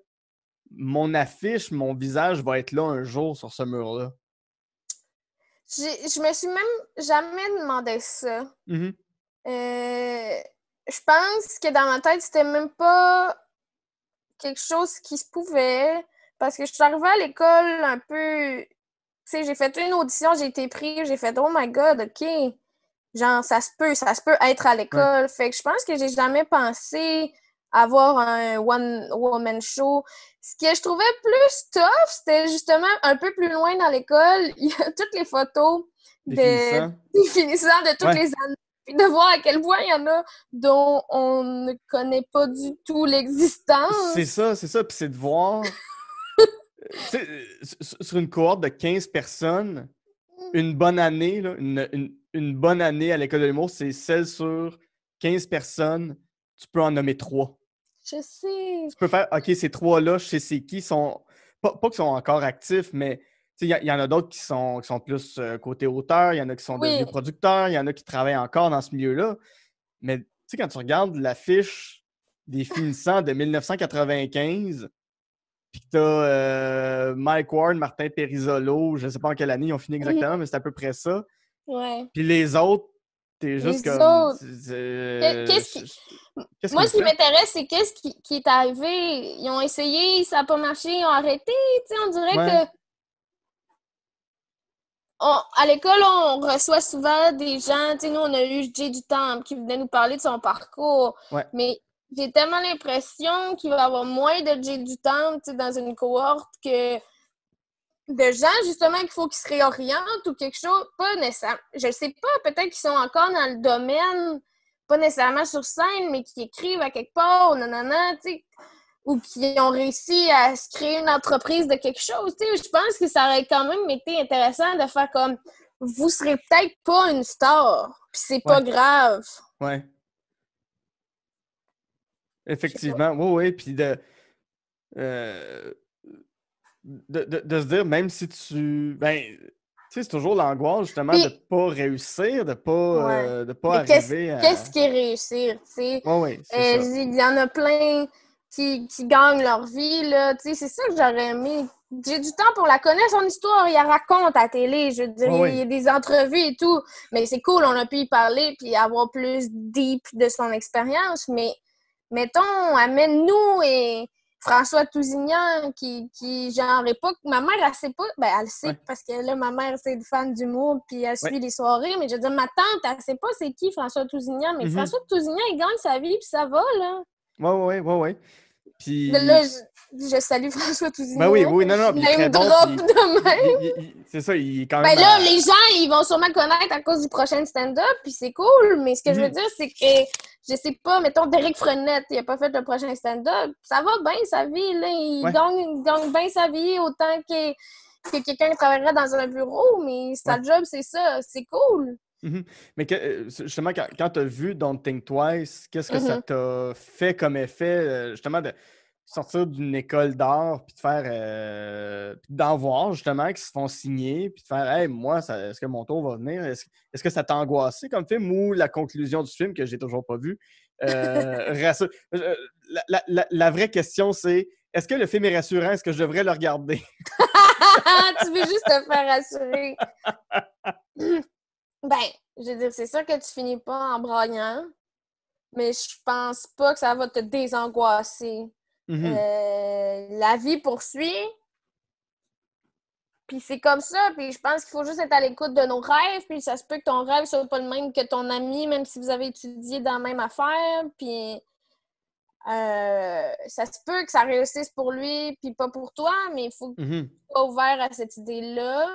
mon affiche, mon visage va être là un jour sur ce mur-là? je me suis même jamais demandé ça. Mm-hmm. Euh, je pense que dans ma tête, c'était même pas quelque chose qui se pouvait. Parce que je suis arrivée à l'école un peu. Tu sais, j'ai fait une audition, j'ai été prise, j'ai fait Oh my god, OK. Genre, ça se peut, ça se peut être à l'école. Fait que je pense que j'ai jamais pensé avoir un one-woman show. Ce que je trouvais plus tough, c'était justement un peu plus loin dans l'école, il y a toutes les photos des finisseurs de toutes les années. Puis de voir à quel point il y en a dont on ne connaît pas du tout l'existence. C'est ça, c'est ça. Puis c'est de voir euh, sur une cohorte de 15 personnes, une bonne année, une, une bonne année à l'école de l'humour, c'est celle sur 15 personnes tu peux en nommer trois. Je sais. Tu peux faire, OK, ces trois-là, je sais c'est qui, sont, pas, qu'ils sont encore actifs, mais il y, en a d'autres qui sont, sont plus euh, côté auteur, il y en a qui sont devenus producteurs, il y en a qui travaillent encore dans ce milieu-là. Mais tu sais, quand tu regardes l'affiche des ah! finissants de 1995, puis que tu as euh, Mike Ward, Martin Perisolo, je ne sais pas en quelle année ils ont fini exactement, mais c'est à peu près ça. Puis les autres, moi, ce qui m'intéresse, c'est qu'est-ce qui, est arrivé. Ils ont essayé, ça n'a pas marché, ils ont arrêté. on dirait que. à l'école, on reçoit souvent des gens. nous, on a eu Jay du qui venait nous parler de son parcours. Mais j'ai tellement l'impression qu'il va y avoir moins de Jay du dans une cohorte que de gens, justement, qu'il faut qu'ils se réorientent ou quelque chose, pas nécessairement. Je ne sais pas, peut-être qu'ils sont encore dans le domaine, pas nécessairement sur scène, mais qui écrivent à quelque part, ou nanana, ou qui ont réussi à se créer une entreprise de quelque chose, tu sais. Je pense que ça aurait quand même été intéressant de faire comme vous serez peut-être pas une star, puis c'est pas grave. Ouais. Effectivement, oui, oui. Puis de. Euh de, de, se dire, même si tu. Ben, tu sais, c'est toujours l'angoisse, justement, de ne pas réussir, de ne pas, euh, de pas arriver qu'est-ce, à. Qu'est-ce qui est réussir, tu sais? Euh, il y en a plein qui, qui gagnent leur vie, là. Tu sais, c'est ça que j'aurais aimé. J'ai du temps pour la connaître, son histoire. Il la raconte à la télé, je veux dire, il y a des entrevues et tout. Mais c'est cool, on a pu y parler puis avoir plus deep de son expérience. Mais mettons, amène-nous et François Tousignan, qui, qui genre, est pas. Ma mère, elle sait pas. Ben, elle sait, parce que là, ma mère, c'est une fan d'humour, puis elle suit les soirées. Mais je veux dire, ma tante, elle sait pas c'est qui François Tousignan. Mais mhm. François Tousignan, il gagne sa vie, puis ça va, là. Ouais, ouais, ouais, ouais. Puis. Là, je... Je salue François Toussaint. Ben bah oui, oui, non, non. Il de même. c'est ça, il quand ben même. Ben là, les gens, ils vont sûrement connaître à cause du prochain stand-up, puis c'est cool. Mais ce que je veux mhm. dire, c'est que, je sais pas, mettons, Derek Frenette, il a pas fait le prochain stand-up. Ça va bien sa vie, là. Il gagne, bien sa vie autant que, que quelqu'un travaillerait dans un bureau, mais sa job, c'est ça. C'est cool. Mhm. Mais euh, justement, quand, tu as vu Don't Think Twice, qu'est-ce que ça mhm. t'a fait comme effet, euh, justement, de, sortir d'une école d'art, puis de faire. Euh, d'en voir justement qui se font signer, puis de faire Hey, moi, est-ce que mon tour va venir Est-ce que ça t'a angoissé comme film ou la conclusion du film que j'ai toujours pas vu euh, euh, la, vraie question, c'est est-ce que le film est rassurant Est-ce que je devrais le regarder Tu veux juste te faire rassurer. ben, je veux dire, c'est sûr que tu finis pas en braillant, mais je pense pas que ça va te désangoisser. Mm-hmm. Euh, la vie poursuit. Puis c'est comme ça. Puis je pense qu'il faut juste être à l'écoute de nos rêves. Puis ça se peut que ton rêve soit pas le même que ton ami, même si vous avez étudié dans la même affaire. Puis euh, ça se peut que ça réussisse pour lui, puis pas pour toi. Mais il faut être mm-hmm. ouvert à cette idée-là.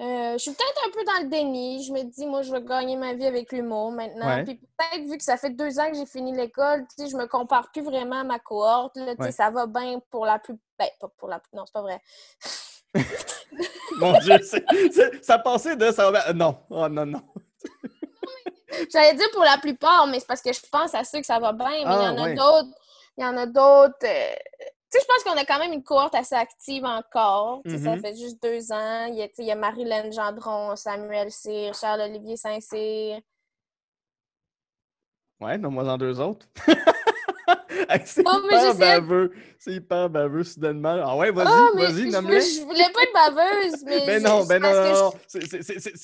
Euh, je suis peut-être un peu dans le déni. Je me dis, moi, je vais gagner ma vie avec l'humour maintenant. Puis peut-être, vu que ça fait deux ans que j'ai fini l'école, tu sais, je me compare plus vraiment à ma cohorte. Ça va bien pour la plus... Ben, pas pour la Non, c'est pas vrai. Mon Dieu, ça pensait de... Ça va... Non, oh, non, non. J'allais dire pour la plupart, mais c'est parce que je pense à ceux que ça va bien, mais il y ah, en a d'autres... Il y en a d'autres... Euh, tu sais, je pense qu'on a quand même une cohorte assez active encore. Ça mhm. fait juste deux ans. Il y a, a Marie-Hélène Gendron, Samuel Cyr, Charles-Olivier Saint-Cyr. Ouais, non, moi en deux autres. c'est pas hyper baveux. C'est hyper baveux, soudainement. Ah ouais, vas-y, ah, vas-y, nomme je, je voulais pas être baveuse, mais... ben non, ben non, non, non.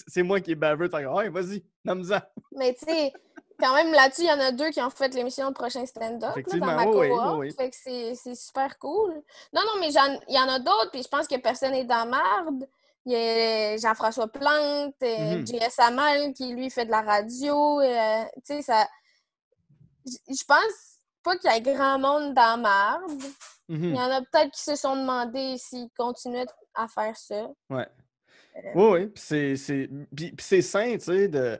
C'est moi qui est baveux. Ah ouais, vas-y, nomme-en. mais tu sais... Quand même, là-dessus, il y en a deux qui ont fait l'émission Le prochain stand-up dans ma oui, c'est super cool. Non, non, mais il y en a d'autres, puis je pense que personne n'est dans marde. Il y a Jean-François Plante, et euh, mhm. JS Amal qui, lui, fait de la radio. Euh, tu sais, ça... Je pense pas qu'il y ait grand monde dans marde. Mhm. Il y en a peut-être qui se sont demandé s'ils continuaient à faire ça. Ouais. Euh, oui, oui. Puis c'est sain, tu sais, de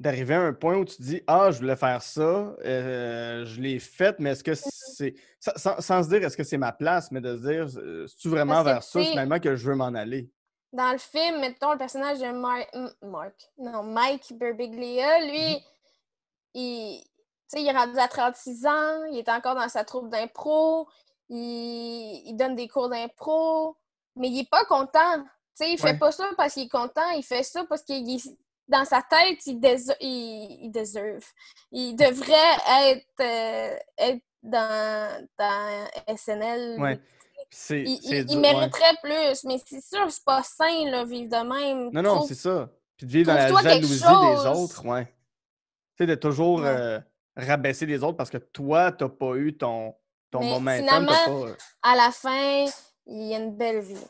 d'arriver à un point où tu dis Ah, je voulais faire ça, euh, je l'ai fait, mais est-ce que mmh c'est. Sans, se dire est-ce que c'est ma place, mais de se dire euh, C'est-tu vraiment vers ça finalement que je veux m'en aller? Dans le film, mettons le personnage de Mike Mark, non, Mike Berbiglia, lui, mmh il il, il est rendu à 36 ans, il est encore dans sa troupe d'impro, il, il, donne des cours d'impro, mais il n'est pas content. il ne fait pas ça parce qu'il est content, il fait ça parce qu'il dans sa tête, il, il, déserve. Il devrait être, euh, être dans, dans, SNL. Ouais. Il, mériterait plus, mais c'est sûr, c'est pas sain, de vivre de même. Non, non, c'est ça. Puis de vivre dans la jalousie des autres, ouais. Tu sais, de toujours euh, rabaisser les autres parce que toi, t'as pas eu ton, ton moment. Euh à la fin, il y a une belle vie.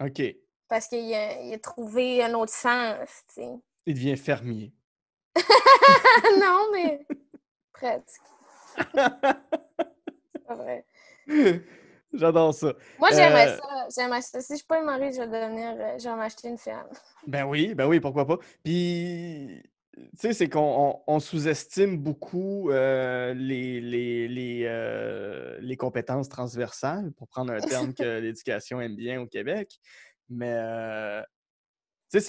OK. Parce qu'il a, il a, trouvé un autre sens, tu sais. Il devient fermier. non, mais Pratique. c'est pas vrai. J'adore ça. Moi, j'aimerais euh, ça. J'aimerais ça. Si je peux marier je vais devenir. Euh, je vais m'acheter une ferme. Ben oui, ben oui, pourquoi pas. Puis, tu sais, c'est qu'on sous-estime beaucoup euh, les, les, les, les, compétences transversales, pour prendre un terme que l'éducation aime bien au Québec. Mais, euh, tu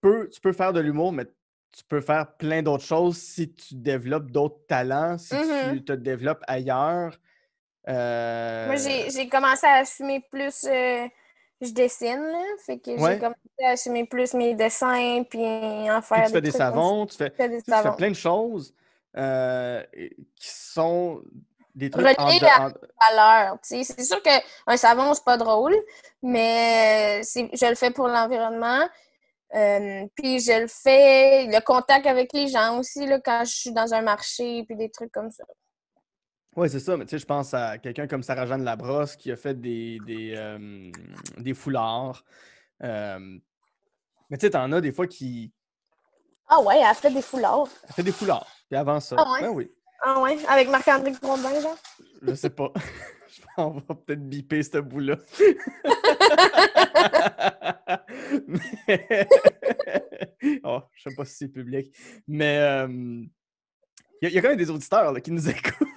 peux, tu peux faire de l'humour, mais tu peux faire plein d'autres choses si tu développes d'autres talents, si tu mm-hmm. te développes ailleurs. Euh, Moi, j'ai commencé à assumer plus. Euh, je dessine, là. Fait que j'ai commencé à assumer plus mes dessins, puis en faire. des fais tu fais des savons, tu fais, plein de choses qui sont des trucs en... valeur. C'est sûr qu'un savon, c'est pas drôle, mais je le fais pour l'environnement. Euh, puis je le fais, le contact avec les gens aussi, là, quand je suis dans un marché, puis des trucs comme ça. Oui, c'est ça. Mais tu sais, je pense à quelqu'un comme Sarah-Jeanne Labrosse qui a fait des, des, euh, foulards. Euh, mais tu sais, t'en as des fois qui. Ah ouais, elle a fait des foulards. Elle fait des foulards. Puis avant ça. Ah ouais. Ben oui. Ah ouais, avec Marc-André Grondin, là? Je sais pas. On va peut-être biper ce bout-là. oh, je sais pas si c'est public. Mais euh, il y, a quand même des auditeurs qui nous écoutent.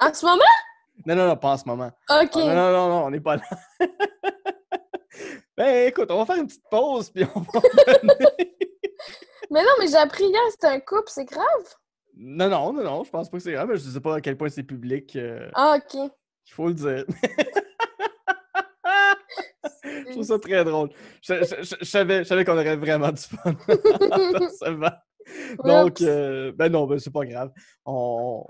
en ce moment? Non, non, non, pas en ce moment. OK. Ah, non, non, non, non, on n'est pas là. ben écoute, on va faire une petite pause puis on va. mais non, mais j'ai appris hier, c'était un couple, c'est grave. Non, non, non, non, je pense pas que c'est grave, mais je sais pas à quel point c'est public. Euh, ah, ok. Il faut le dire. je trouve ça très drôle. Je, savais, qu'on aurait vraiment du fun Donc, euh, ben non, ben c'est pas grave. On,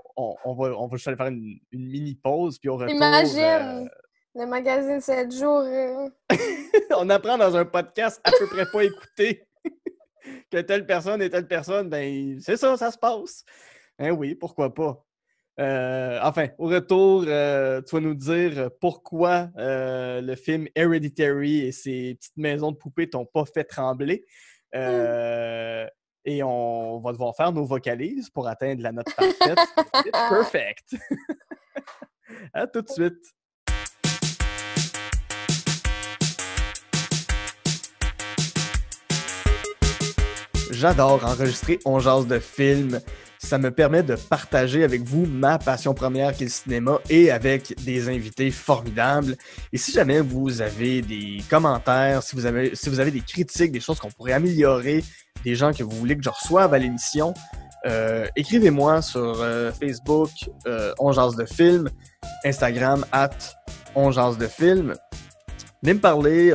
va, juste aller faire une, mini pause, puis on retourne. Imagine! Euh, le magazine 7 jours. on apprend dans un podcast à peu près pas écouté que telle personne et telle personne, ben c'est ça, ça se passe. Eh oui, pourquoi pas. Euh, enfin, au retour, euh, tu vas nous dire pourquoi euh, le film Hereditary et ses petites maisons de poupées t'ont pas fait trembler. Et on va devoir faire nos vocalises pour atteindre la note parfaite. perfect! à tout de suite! J'adore enregistrer On jase de films. Ça me permet de partager avec vous ma passion première qui est le cinéma et avec des invités formidables. Et si jamais vous avez des commentaires, si vous avez, si vous avez des critiques, des choses qu'on pourrait améliorer, des gens que vous voulez que je reçoive à l'émission, euh, écrivez-moi sur euh, Facebook euh, On de film », Instagram at On de film ». Venez me parler.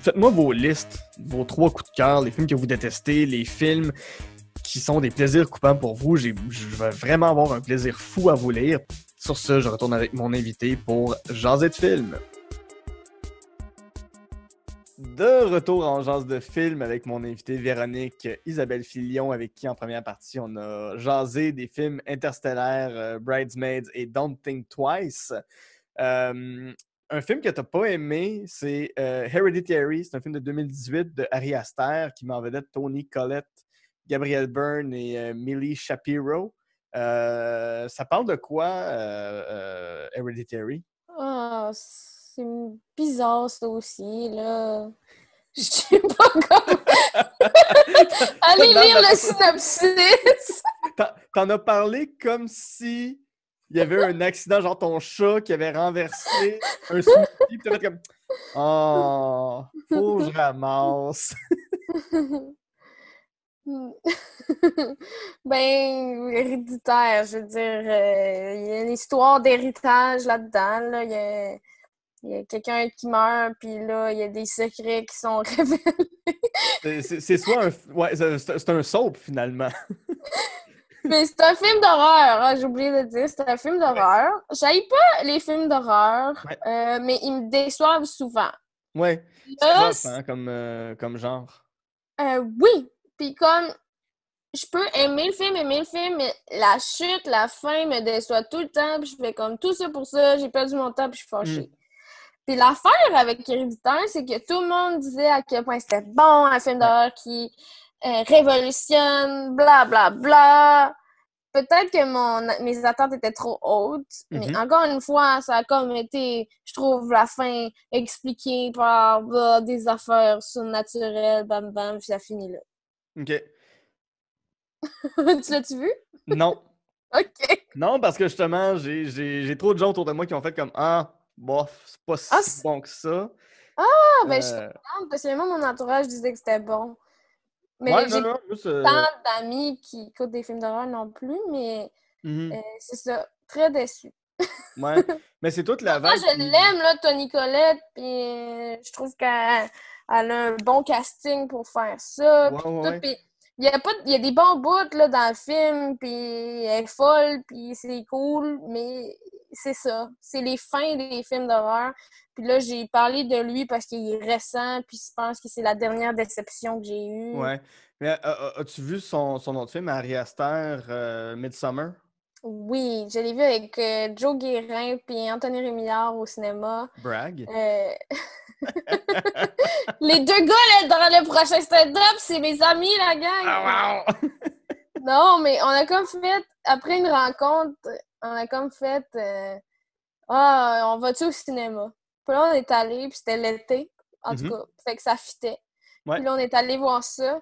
Faites-moi vos listes, vos trois coups de cœur, les films que vous détestez, les films qui sont des plaisirs coupants pour vous. Je vais vraiment avoir un plaisir fou à vous lire. Sur ce, je retourne avec mon invité pour Jaser de films. De retour en jase de films avec mon invité Véronique Isabelle Filion, avec qui en première partie on a jasé des films interstellaires euh, Bridesmaids et Don't Think Twice. Euh, un film que tu n'as pas aimé, c'est euh, Hereditary. C'est un film de 2018 de Harry Aster qui m'en vedette Tony Collette, Gabriel Byrne et euh, Millie Shapiro. Euh, ça parle de quoi, Hereditary? Ah, c'est bizarre, ça aussi, là. Je sais pas comment. Allez lire le synopsis! T'en as parlé comme si il y avait un accident, genre ton chat qui avait renversé un smoothie, puis t'avais comme Oh, faut que je ramasse. ben, héréditaire, je veux dire, euh, il y a une histoire d'héritage là-dedans. Là. Il y a, a quelqu'un qui meurt, puis là, il y a des secrets qui sont révélés. c'est soit un, ouais, c'est un soap, finalement. Mais c'est un film d'horreur, hein, j'ai oublié de dire. C'est un film d'horreur. J'aime pas les films d'horreur, euh, mais ils me déçoivent souvent. Ouais. Hein, comme, euh, comme genre. Euh, oui. Puis comme je peux aimer le film, aimer le film, mais la chute, la fin me déçoit tout le temps. Puis je fais comme tout ça pour ça, j'ai perdu mon temps, puis je suis fâchée. Mm. Puis l'affaire avec Héréditaire, c'est que tout le monde disait à quel point c'était bon, un film d'horreur qui euh, révolutionne, bla bla bla. Peut-être que mon, mes attentes étaient trop hautes, mais mhm. encore une fois, ça a comme été, je trouve, la fin expliquée par des affaires surnaturelles, bam bam, puis ça finit là. OK. tu l'as-tu vu? Non. OK. Non, parce que justement, j'ai trop de gens autour de moi qui ont fait comme Ah, bof, c'est pas ah, si bon que ça. Ah, ben je euh. suis contente parce que mon entourage disait que c'était bon. Mais j'ai pas euh, tant d'amis qui écoutent des films d'horreur non plus, mais mhm. euh, c'est ça, très déçu. ouais, mais c'est toute la vague. Moi, je l'aime, là, Tony Colette, puis euh, je trouve qu'elle a un bon casting pour faire ça. il y, a y a des bons bouts là, dans le film, puis elle est folle, puis c'est cool, mais c'est ça. C'est les fins des films d'horreur. Puis là, j'ai parlé de lui parce qu'il est récent, puis je pense que c'est la dernière déception que j'ai eue. Ouais. Mais euh, euh, as-tu vu son, son, autre film, Ari Aster, euh, Midsummer? Oui, je l'ai vu avec Joe Guérin puis Anthony Rémillard au cinéma. Brag. les deux gars là, dans le prochain stand-up, c'est mes amis, la gang! Ah, non, mais on a comme fait, après une rencontre, on a comme fait euh, Ah, on va-tu au cinéma? Puis là, on est allé, puis c'était l'été, en tout mhm. cas. Fait que ça fitait. Puis là, on est allé voir ça.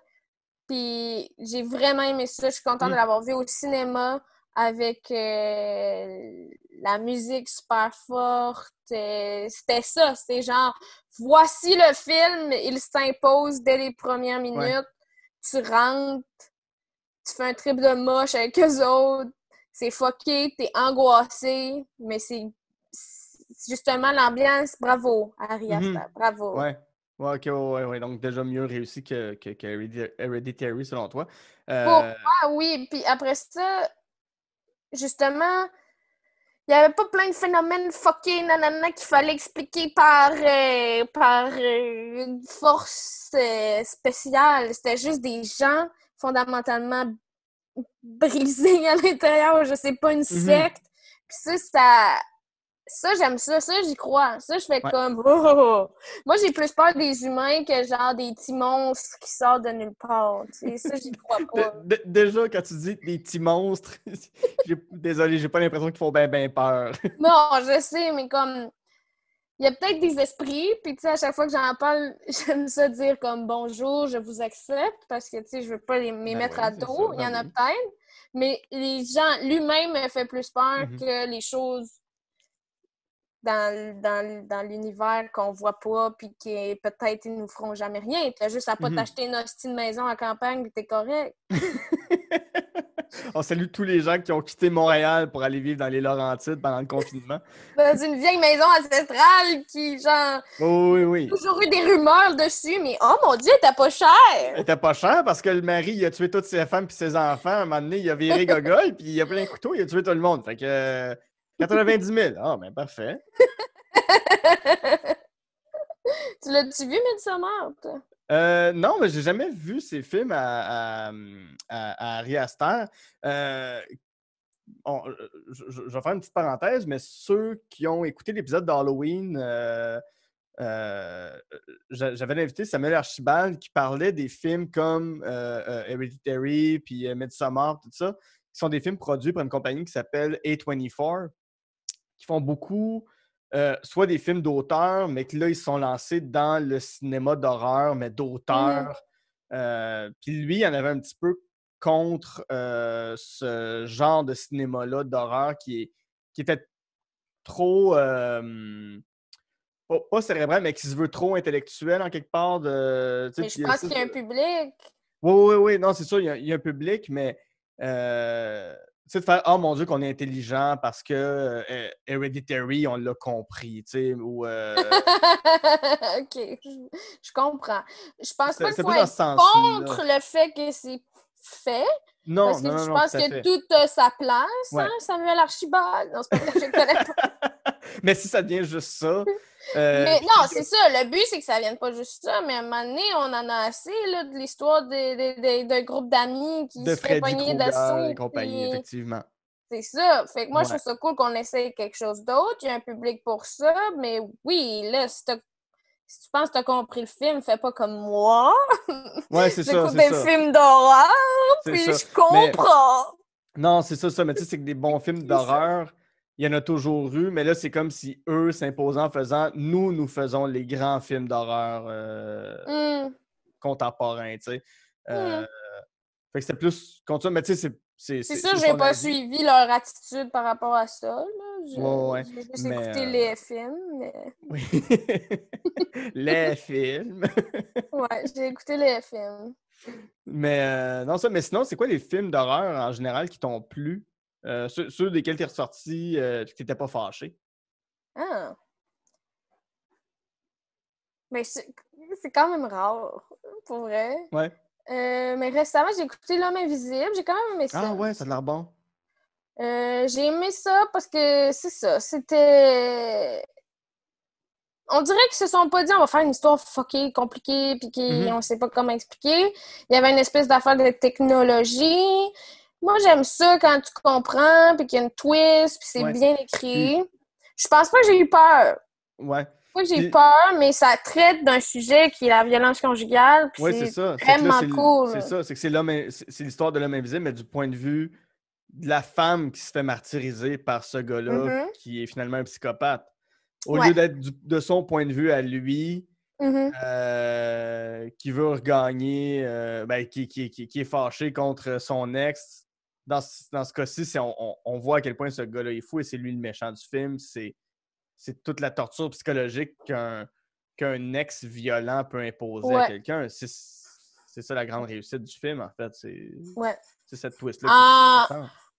Puis j'ai vraiment aimé ça. Je suis contente de mhm. l'avoir vu au cinéma avec euh, la musique super forte. Euh, c'était ça, c'était genre, voici le film, il s'impose dès les premières minutes. Tu rentres, tu fais un trip de moche avec eux autres, c'est fucké, t'es angoissé, mais c'est justement l'ambiance. Bravo, Ari mhm. bravo. Ouais. ok, donc déjà mieux réussi que, que, Hereditary selon toi. Euh... oui. Puis après ça, justement, il n'y avait pas plein de phénomènes fuckés, nanana, qu'il fallait expliquer par, euh, par euh, une force euh, spéciale. C'était juste des gens fondamentalement brisé à l'intérieur, je sais pas, une mhm. secte. Puis ça, ça. Ça, j'aime ça. Ça, j'y crois. Ça, je fais comme. Oh, oh, oh. Moi, j'ai plus peur des humains que genre des petits monstres qui sortent de nulle part. Ça, j'y crois pas. déjà, quand tu dis des petits monstres, désolé, j'ai pas l'impression qu'ils font bien, bien peur. non, je sais, mais comme il y a peut-être des esprits, puis tu sais, à chaque fois que j'en parle, j'aime ça dire comme bonjour, je vous accepte, parce que tu sais, je veux pas les, ben mettre à dos, il y en ben a peut-être, mais les gens, lui-même me fait plus peur mm-hmm. que les choses dans, dans, l'univers qu'on voit pas, puis qui peut-être ils nous feront jamais rien. Tu as juste à pas mm-hmm. t'acheter une hostie de maison en campagne, puis t'es correct. On salue tous les gens qui ont quitté Montréal pour aller vivre dans les Laurentides pendant le confinement. dans une vieille maison ancestrale qui, genre. Oui, oui, oui. Toujours eu des rumeurs dessus, mais oh mon Dieu, t'as pas cher! Elle t'as pas cher parce que le mari, il a tué toutes ses femmes puis ses enfants. À un moment donné, il a viré Gogol puis il a pris un couteau, il a tué tout le monde. Fait que. 90 000. oh, ben parfait. tu l'as-tu vu, Midsommar, toi? Euh, non, mais j'ai jamais vu ces films à, à, euh, euh, je, vais faire une petite parenthèse, mais ceux qui ont écouté l'épisode d'Halloween, j'avais l'invité Samuel Archibald qui parlait des films comme Hereditary puis Midsommar, tout ça, qui sont des films produits par une compagnie qui s'appelle A24, qui font beaucoup euh, soit des films d'auteur, mais que là, ils sont lancés dans le cinéma d'horreur, mais mmh d'auteur. Euh, puis lui, il en avait un petit peu contre euh, ce genre de cinéma-là d'horreur qui, est, qui était trop. Pas, cérébral, mais qui se veut trop intellectuel en quelque part. De, mais je pense qu'il y a un public. Oui, oui, oui. Non, c'est sûr, il il y, a un public, mais tu sais, de faire Oh mon Dieu, qu'on est intelligent parce que euh, Hereditary, on l'a compris, tu sais, ou. Euh, ok, je comprends. Je pense pas que faut être contre le fait que c'est fait. Non, parce que je pense que tout a sa place, hein, Samuel Archibald. Non, c'est pas que je connais pas. mais si ça devient juste ça. Euh, mais non, c'est ça. Le but, c'est que ça ne vienne pas juste ça, mais à un moment donné, on en a assez là, de l'histoire d'un groupe d'amis qui se fait poigner d'assaut. et compagnie, effectivement. C'est ça. Fait que moi, je trouve ça cool qu'on essaye quelque chose d'autre. Il y a un public pour ça, mais oui, là, si, tu penses que tu as compris le film, fais pas comme moi. Ouais, c'est ça. J'écoute des films d'horreur, puis je comprends. Non, c'est ça, ça. Mais tu sais, c'est que des bons films d'horreur il y en a toujours eu, mais là, c'est comme si eux s'imposant en faisant nous, nous faisons les grands films d'horreur euh, mmh. contemporains, tu sais. Euh, mmh. Fait que c'était plus contre ça, mais tu sais, c'est. C'est ça, j'ai pas suivi leur attitude par rapport à ça. J'ai juste écouté euh, les films. Mais... Oui. les films. ouais, j'ai écouté les films. Mais non, ça, mais sinon, c'est quoi les films d'horreur en général qui t'ont plu? Euh, ceux, desquels tu es ressorti, euh, tu n'étais pas fâché. Ah! Mais c'est quand même rare, pour vrai. Ouais. Euh, mais récemment, j'ai écouté L'Homme Invisible. J'ai quand même aimé ça. Ah ouais, ça a l'air bon. j'ai aimé ça parce que c'est ça. C'était on dirait qu'ils se sont pas dit on va faire une histoire fuckée, compliquée, puis mm-hmm. qu'on sait pas comment expliquer. Il y avait une espèce d'affaire de technologie. Moi, j'aime ça quand tu comprends, puis qu'il y a une twist, puis c'est bien écrit. Je pense pas que j'ai eu peur. Ouais. Pas que j'ai eu peur, mais ça traite d'un sujet qui est la violence conjugale. Oui, c'est ça. Vraiment cool. C'est ça. C'est que c'est l'histoire de l'homme invisible, mais du point de vue de la femme qui se fait martyriser par ce gars-là, mm-hmm. qui est finalement un psychopathe. Au lieu d'être de son point de vue à lui, mm-hmm. euh, qui veut regagner, euh, ben, qui, est fâché contre son ex, dans, ce cas-ci, on, voit à quel point ce gars-là est fou et c'est lui le méchant du film. C'est toute la torture psychologique qu'un ex violent peut imposer à quelqu'un. C'est ça la grande réussite du film, en fait. C'est cette twist-là.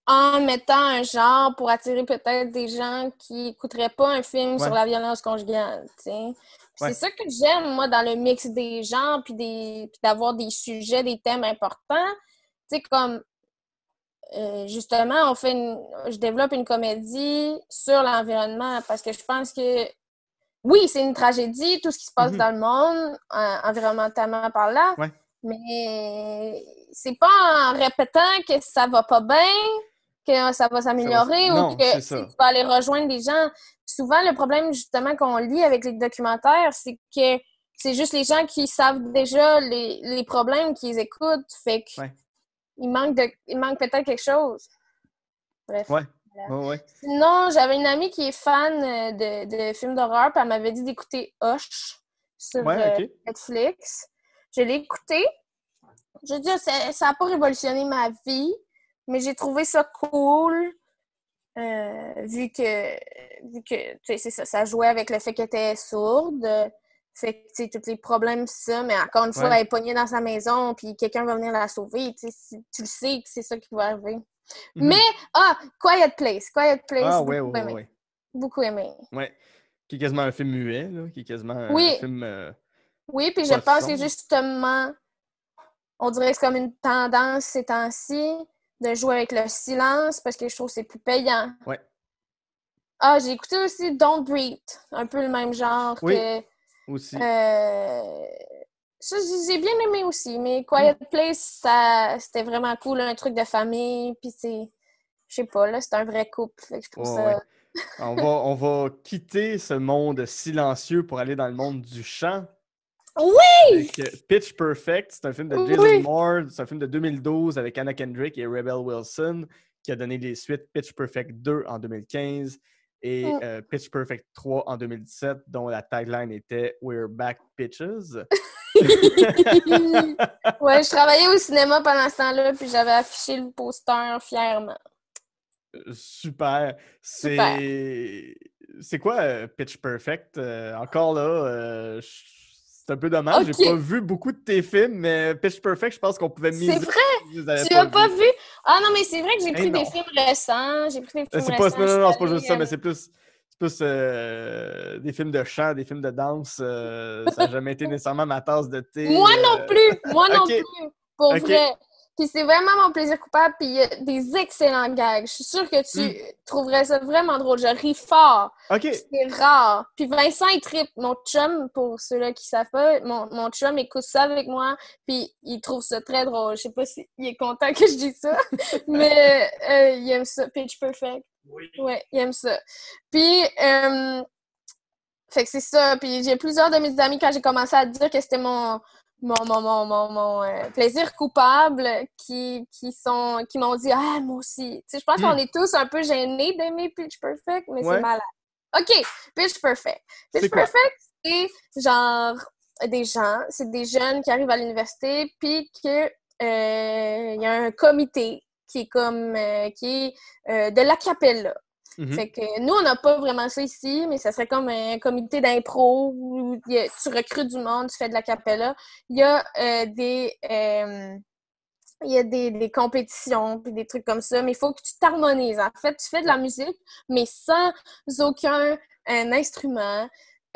en mettant un genre pour attirer peut-être des gens qui n'écouteraient pas un film sur la violence conjugale. C'est ça que j'aime, moi, dans le mix des genres, puis d'avoir des, sujets, des thèmes importants. comme euh, justement, on fait je développe une comédie sur l'environnement parce que je pense que oui, c'est une tragédie, tout ce qui se passe mhm. dans le monde, environnementalement par là, mais c'est pas en répétant que ça va pas bien que ça va s'améliorer ou que tu vas aller rejoindre les gens. Souvent, le problème justement qu'on lit avec les documentaires, c'est que c'est juste les gens qui savent déjà les, problèmes qu'ils écoutent. Fait que il manque, manque peut-être quelque chose. Bref. Ouais. Sinon, j'avais une amie qui est fan euh, de, films d'horreur, puis elle m'avait dit d'écouter Hush sur euh, Netflix. Je l'ai écouté. Je veux dire, ça n'a pas révolutionné ma vie, mais j'ai trouvé ça cool. Euh, vu que, vu que c'est ça, ça jouait avec le fait qu'elle était sourde. Fait que, tous les problèmes, ça, mais encore une fois, elle est pognée dans sa maison, puis quelqu'un va venir la sauver. Tu, le sais que c'est ça qui va arriver. Mhm. Mais, ah, Quiet Place. Quiet Place. Ah, beaucoup aimé. Ouais. Qui est quasiment un film muet, là. Qui est quasiment un film. Euh, oui, puis je pense que justement, on dirait que c'est comme une tendance ces temps-ci de jouer avec le silence parce que je trouve que c'est plus payant. Oui. Ah, j'ai écouté aussi Don't Breathe, un peu le même genre que aussi. Euh, ça, j'ai bien aimé aussi, mais Quiet mm. Place, ça, c'était vraiment cool, un truc de famille, puis c'est, je sais pas, là, c'est un vrai couple, je trouve ça... on, va, on va quitter ce monde silencieux pour aller dans le monde du chant. Oui! Euh, Pitch Perfect, c'est un film de Jason Moore, c'est un film de 2012 avec Anna Kendrick et Rebel Wilson qui a donné les suites Pitch Perfect 2 en 2015, et mmh. euh, Pitch Perfect 3 en 2017, dont la tagline était We're Back Pitches. ouais, je travaillais au cinéma pendant ce temps-là, puis j'avais affiché le poster fièrement. Euh, super. C'est. C'est quoi euh, Pitch Perfect? encore là, c'est un peu dommage. J'ai pas vu beaucoup de tes films, mais Pitch Perfect, je pense qu'on pouvait miser. C'est vrai! Tu n'as pas vu? Ah non, mais c'est vrai que j'ai pris, des films récents. J'ai pris des euh, films récents. non, non, non, c'est pas juste ça, mais c'est plus euh, des films de chant, des films de danse. Euh, ça n'a jamais été nécessairement ma tasse de thé. Moi non plus! Moi non plus! Pour vrai. Puis c'est vraiment mon plaisir coupable, puis il y a des excellents gags. Je suis sûre que tu hmm. trouverais ça vraiment drôle. Je ris fort. C'est rare. Puis Vincent, il Mon chum, pour ceux-là qui savent pas, mon, mon chum écoute ça avec moi, puis il trouve ça très drôle. Je sais pas s'il est content que je dise ça, mais euh, il aime ça. Pitch Perfect. Oui. Ouais, il aime ça. Puis... Euh, fait que c'est ça. Puis j'ai plusieurs de mes amis, quand j'ai commencé à dire que c'était mon, mon, mon, mon, euh, plaisir coupable qui, sont, qui m'ont dit Ah, moi aussi. je pense hmm. qu'on est tous un peu gênés d'aimer Pitch Perfect, mais c'est malade. OK, Pitch Perfect. Pitch Perfect, c'est genre euh, des gens, c'est des jeunes qui arrivent à l'université, puis qu'il euh, y a un comité qui est comme euh, qui est de Mm-hmm. que nous, on n'a pas vraiment ça ici, mais ça serait comme un comité d'impro où tu recrutes du monde, tu fais de la capella. Il y a euh, des. Euh, il y a des, compétitions, puis des trucs comme ça, mais il faut que tu t'harmonises. En fait, tu fais de la musique, mais sans aucun instrument.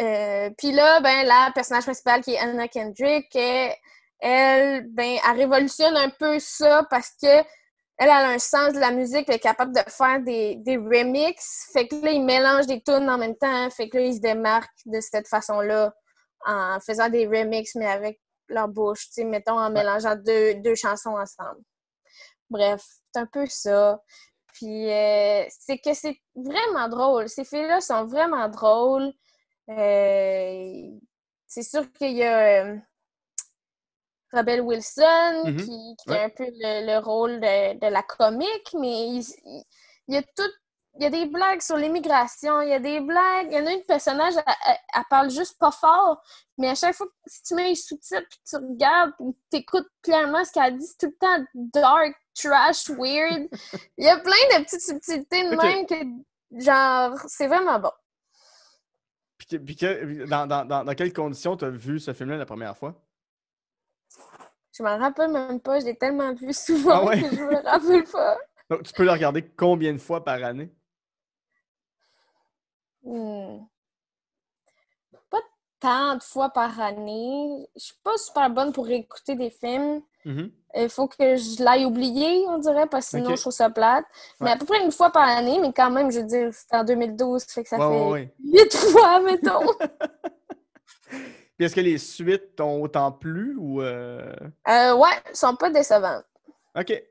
Euh, puis là, ben, la personnage principale qui est Anna Kendrick, elle, ben, elle révolutionne un peu ça parce que elle, a un sens de la musique, elle est capable de faire des, des remixes. Fait que là, ils mélangent des tunes en même temps. Hein. Fait que là, ils se démarquent de cette façon-là en faisant des remixes, mais avec leur bouche, tu mettons, en mélangeant deux, chansons ensemble. Bref, c'est un peu ça. Puis, euh, c'est que c'est vraiment drôle. Ces filles-là sont vraiment drôles. Euh, c'est sûr qu'il y a euh, Rebel Wilson, mm-hmm. qui, a un peu le, rôle de, la comique, mais il, y a tout. Il des blagues sur l'immigration, il y a des blagues. Il y en a une personnage, elle, parle juste pas fort, mais à chaque fois que tu mets les sous-titres, tu regardes, tu écoutes clairement ce qu'elle dit, c'est tout le temps dark, trash, weird. il y a plein de petites subtilités de même que, genre, c'est vraiment bon. Puis, dans, dans quelles conditions tu as vu ce film-là la première fois? Je m'en rappelle même pas. Je l'ai tellement vu souvent ah que je me rappelle pas. Donc, tu peux le regarder combien de fois par année? Hmm. Pas tant de fois par année. Je suis pas super bonne pour écouter des films. Mm-hmm. Il faut que je l'aille oublier, on dirait, parce que sinon je trouve ça plate. Mais à peu près une fois par année, mais quand même, je veux dire, c'était en 2012, ça fait que ça fait huit fois, mettons. est-ce que les suites t'ont autant plu ou. Euh... Euh, ouais, sont pas décevantes. OK.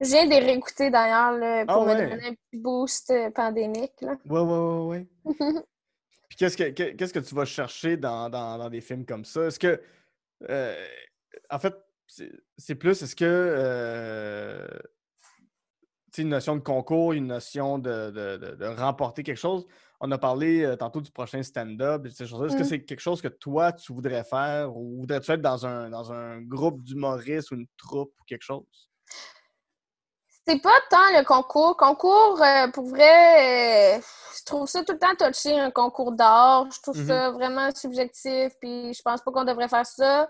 J'ai des de d'ailleurs ah pour me donner un petit boost euh, pandémique. Là. Ouais, ouais, ouais, ouais. qu'est-ce que, tu vas chercher dans, des films comme ça? Est-ce que. Euh, en fait, c'est plus, est-ce que euh, une notion de concours, une notion de remporter quelque chose on a parlé euh, tantôt du prochain stand-up. Est-ce que mmh. c'est quelque chose que toi, tu voudrais faire ou voudrais-tu être dans un, dans un groupe d'humoristes ou une troupe ou quelque chose? C'est pas tant le concours. Concours, euh, pour vrai, je trouve ça tout le temps touché, un concours d'or. Je trouve mmh ça vraiment subjectif, puis je pense pas qu'on devrait faire ça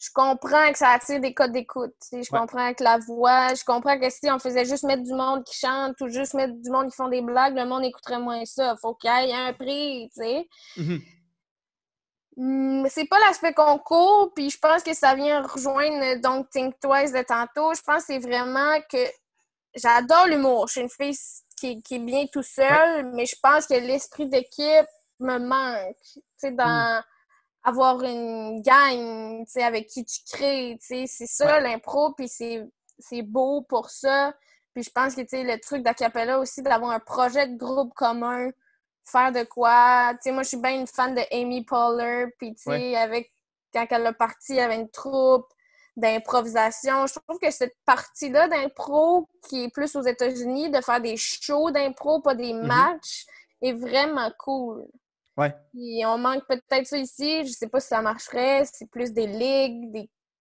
je comprends que ça attire des codes d'écoute. Je comprends que la voix, je comprends que si on faisait juste mettre du monde qui chante ou juste mettre du monde qui font des blagues, le monde écouterait moins ça. Faut qu'il y ait un prix, tu sais. Mhm. Hum, c'est pas l'aspect concours, puis je pense que ça vient rejoindre euh, donc Think Twice de tantôt. Je pense que c'est vraiment que j'adore l'humour. Je suis une fille qui, est bien tout seule, mais je pense que l'esprit d'équipe me manque. Tu sais, hmm. dans avoir une gang avec qui tu crées. C'est ça l'impro, puis c'est beau pour ça. Puis je pense que le truc d'acapella aussi, d'avoir un projet de groupe commun, faire de quoi. moi, je suis bien une fan de Amy Poehler, puis avec quand elle a parti, avec une troupe d'improvisation. Je trouve que cette partie-là d'impro, qui est plus aux États-Unis, de faire des shows d'impro, pas des mm-hmm. matchs, est vraiment cool. Et on manque peut-être ça ici. Je sais pas si ça marcherait. C'est plus des ligues,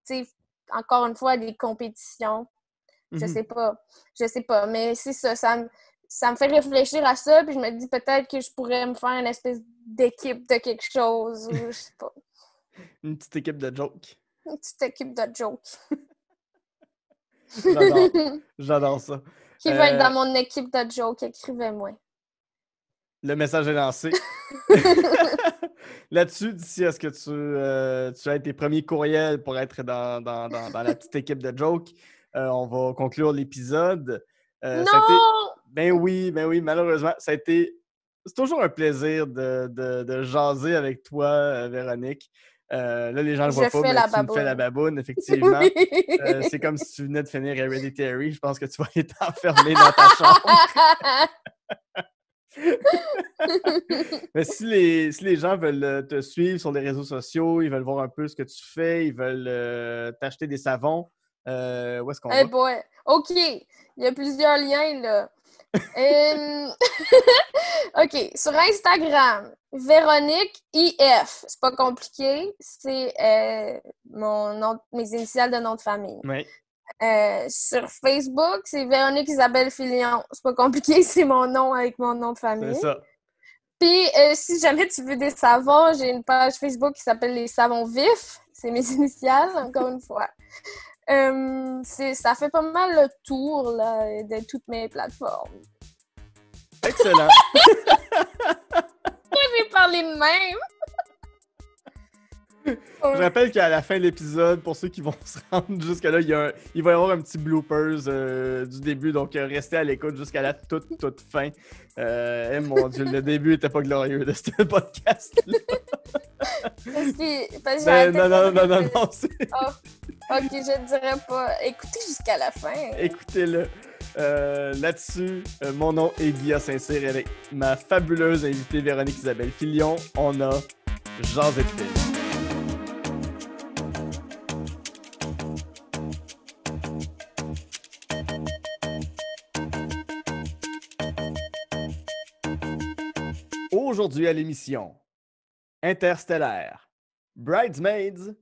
des, encore une fois, des compétitions. Je mhm. sais pas. Je sais pas. Mais c'est ça. Ça me, ça me fait réfléchir à ça. Puis je me dis peut-être que je pourrais me faire une espèce d'équipe de quelque chose. je sais pas. une petite équipe de jokes. Une petite équipe de jokes. J'adore ça. Qui être euh, dans mon équipe de jokes? Écrivez-moi. Le message est lancé. Là-dessus, d'ici, est-ce que tu, euh, as tes premiers courriels pour être dans, la petite équipe de Joke? Euh, on va conclure l'épisode. Euh, non! Ben oui, ben oui, malheureusement, ça a été. C'est toujours un plaisir de, jaser avec toi, Véronique. là, les gens ne le voient pas, mais tu fais la baboune, effectivement. c'est comme si tu venais de finir Terry? » Je pense que tu vas être enfermé dans ta chambre. si les, gens veulent euh, te suivre sur les réseaux sociaux, ils veulent voir un peu ce que tu fais, ils veulent euh, t'acheter des savons, euh, où est-ce qu'on va? OK, il y a plusieurs liens, là. OK, sur Instagram, Véronique IF. C'est pas compliqué, c'est mon nom, mes initiales de nom de famille. Oui. Euh, sur Facebook, c'est Véronique Isabelle Filion. C'est pas compliqué, c'est mon nom avec mon nom de famille. C'est ça. Puis, euh, si jamais tu veux des savons, j'ai une page Facebook qui s'appelle Les Savons Vifs. C'est mes initiales, encore une fois. Euh, ça fait pas mal le tour là, de toutes mes plateformes. Excellent! j'ai parler de même? Oh. Je rappelle qu'à la fin de l'épisode, pour ceux qui vont se rendre jusque-là, il, va y avoir un petit bloopers euh, du début. Donc, euh, restez à l'écoute jusqu'à la toute, toute fin. Euh, eh, mon Dieu, le début était pas glorieux de ce podcast Parce que, ben, non, non, non, non, non, oh, ok, je ne dirais pas. Écoutez jusqu'à la fin. Écoutez-le. Euh, là-dessus, mon nom est Guilla Saint-Cyr avec ma fabuleuse invitée Véronique Isabelle Fillion. On a Jean Zéphine Aujourd'hui à l'émission, Interstellaire, Bridesmaids. Je vais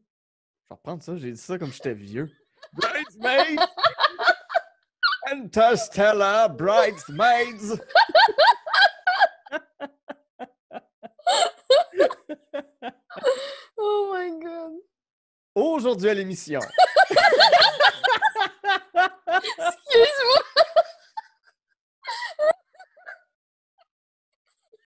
reprendre ça, j'ai dit ça comme j'étais vieux. Bridesmaids! Interstellar Bridesmaids! oh my god! Aujourd'hui à l'émission. Excuse-moi!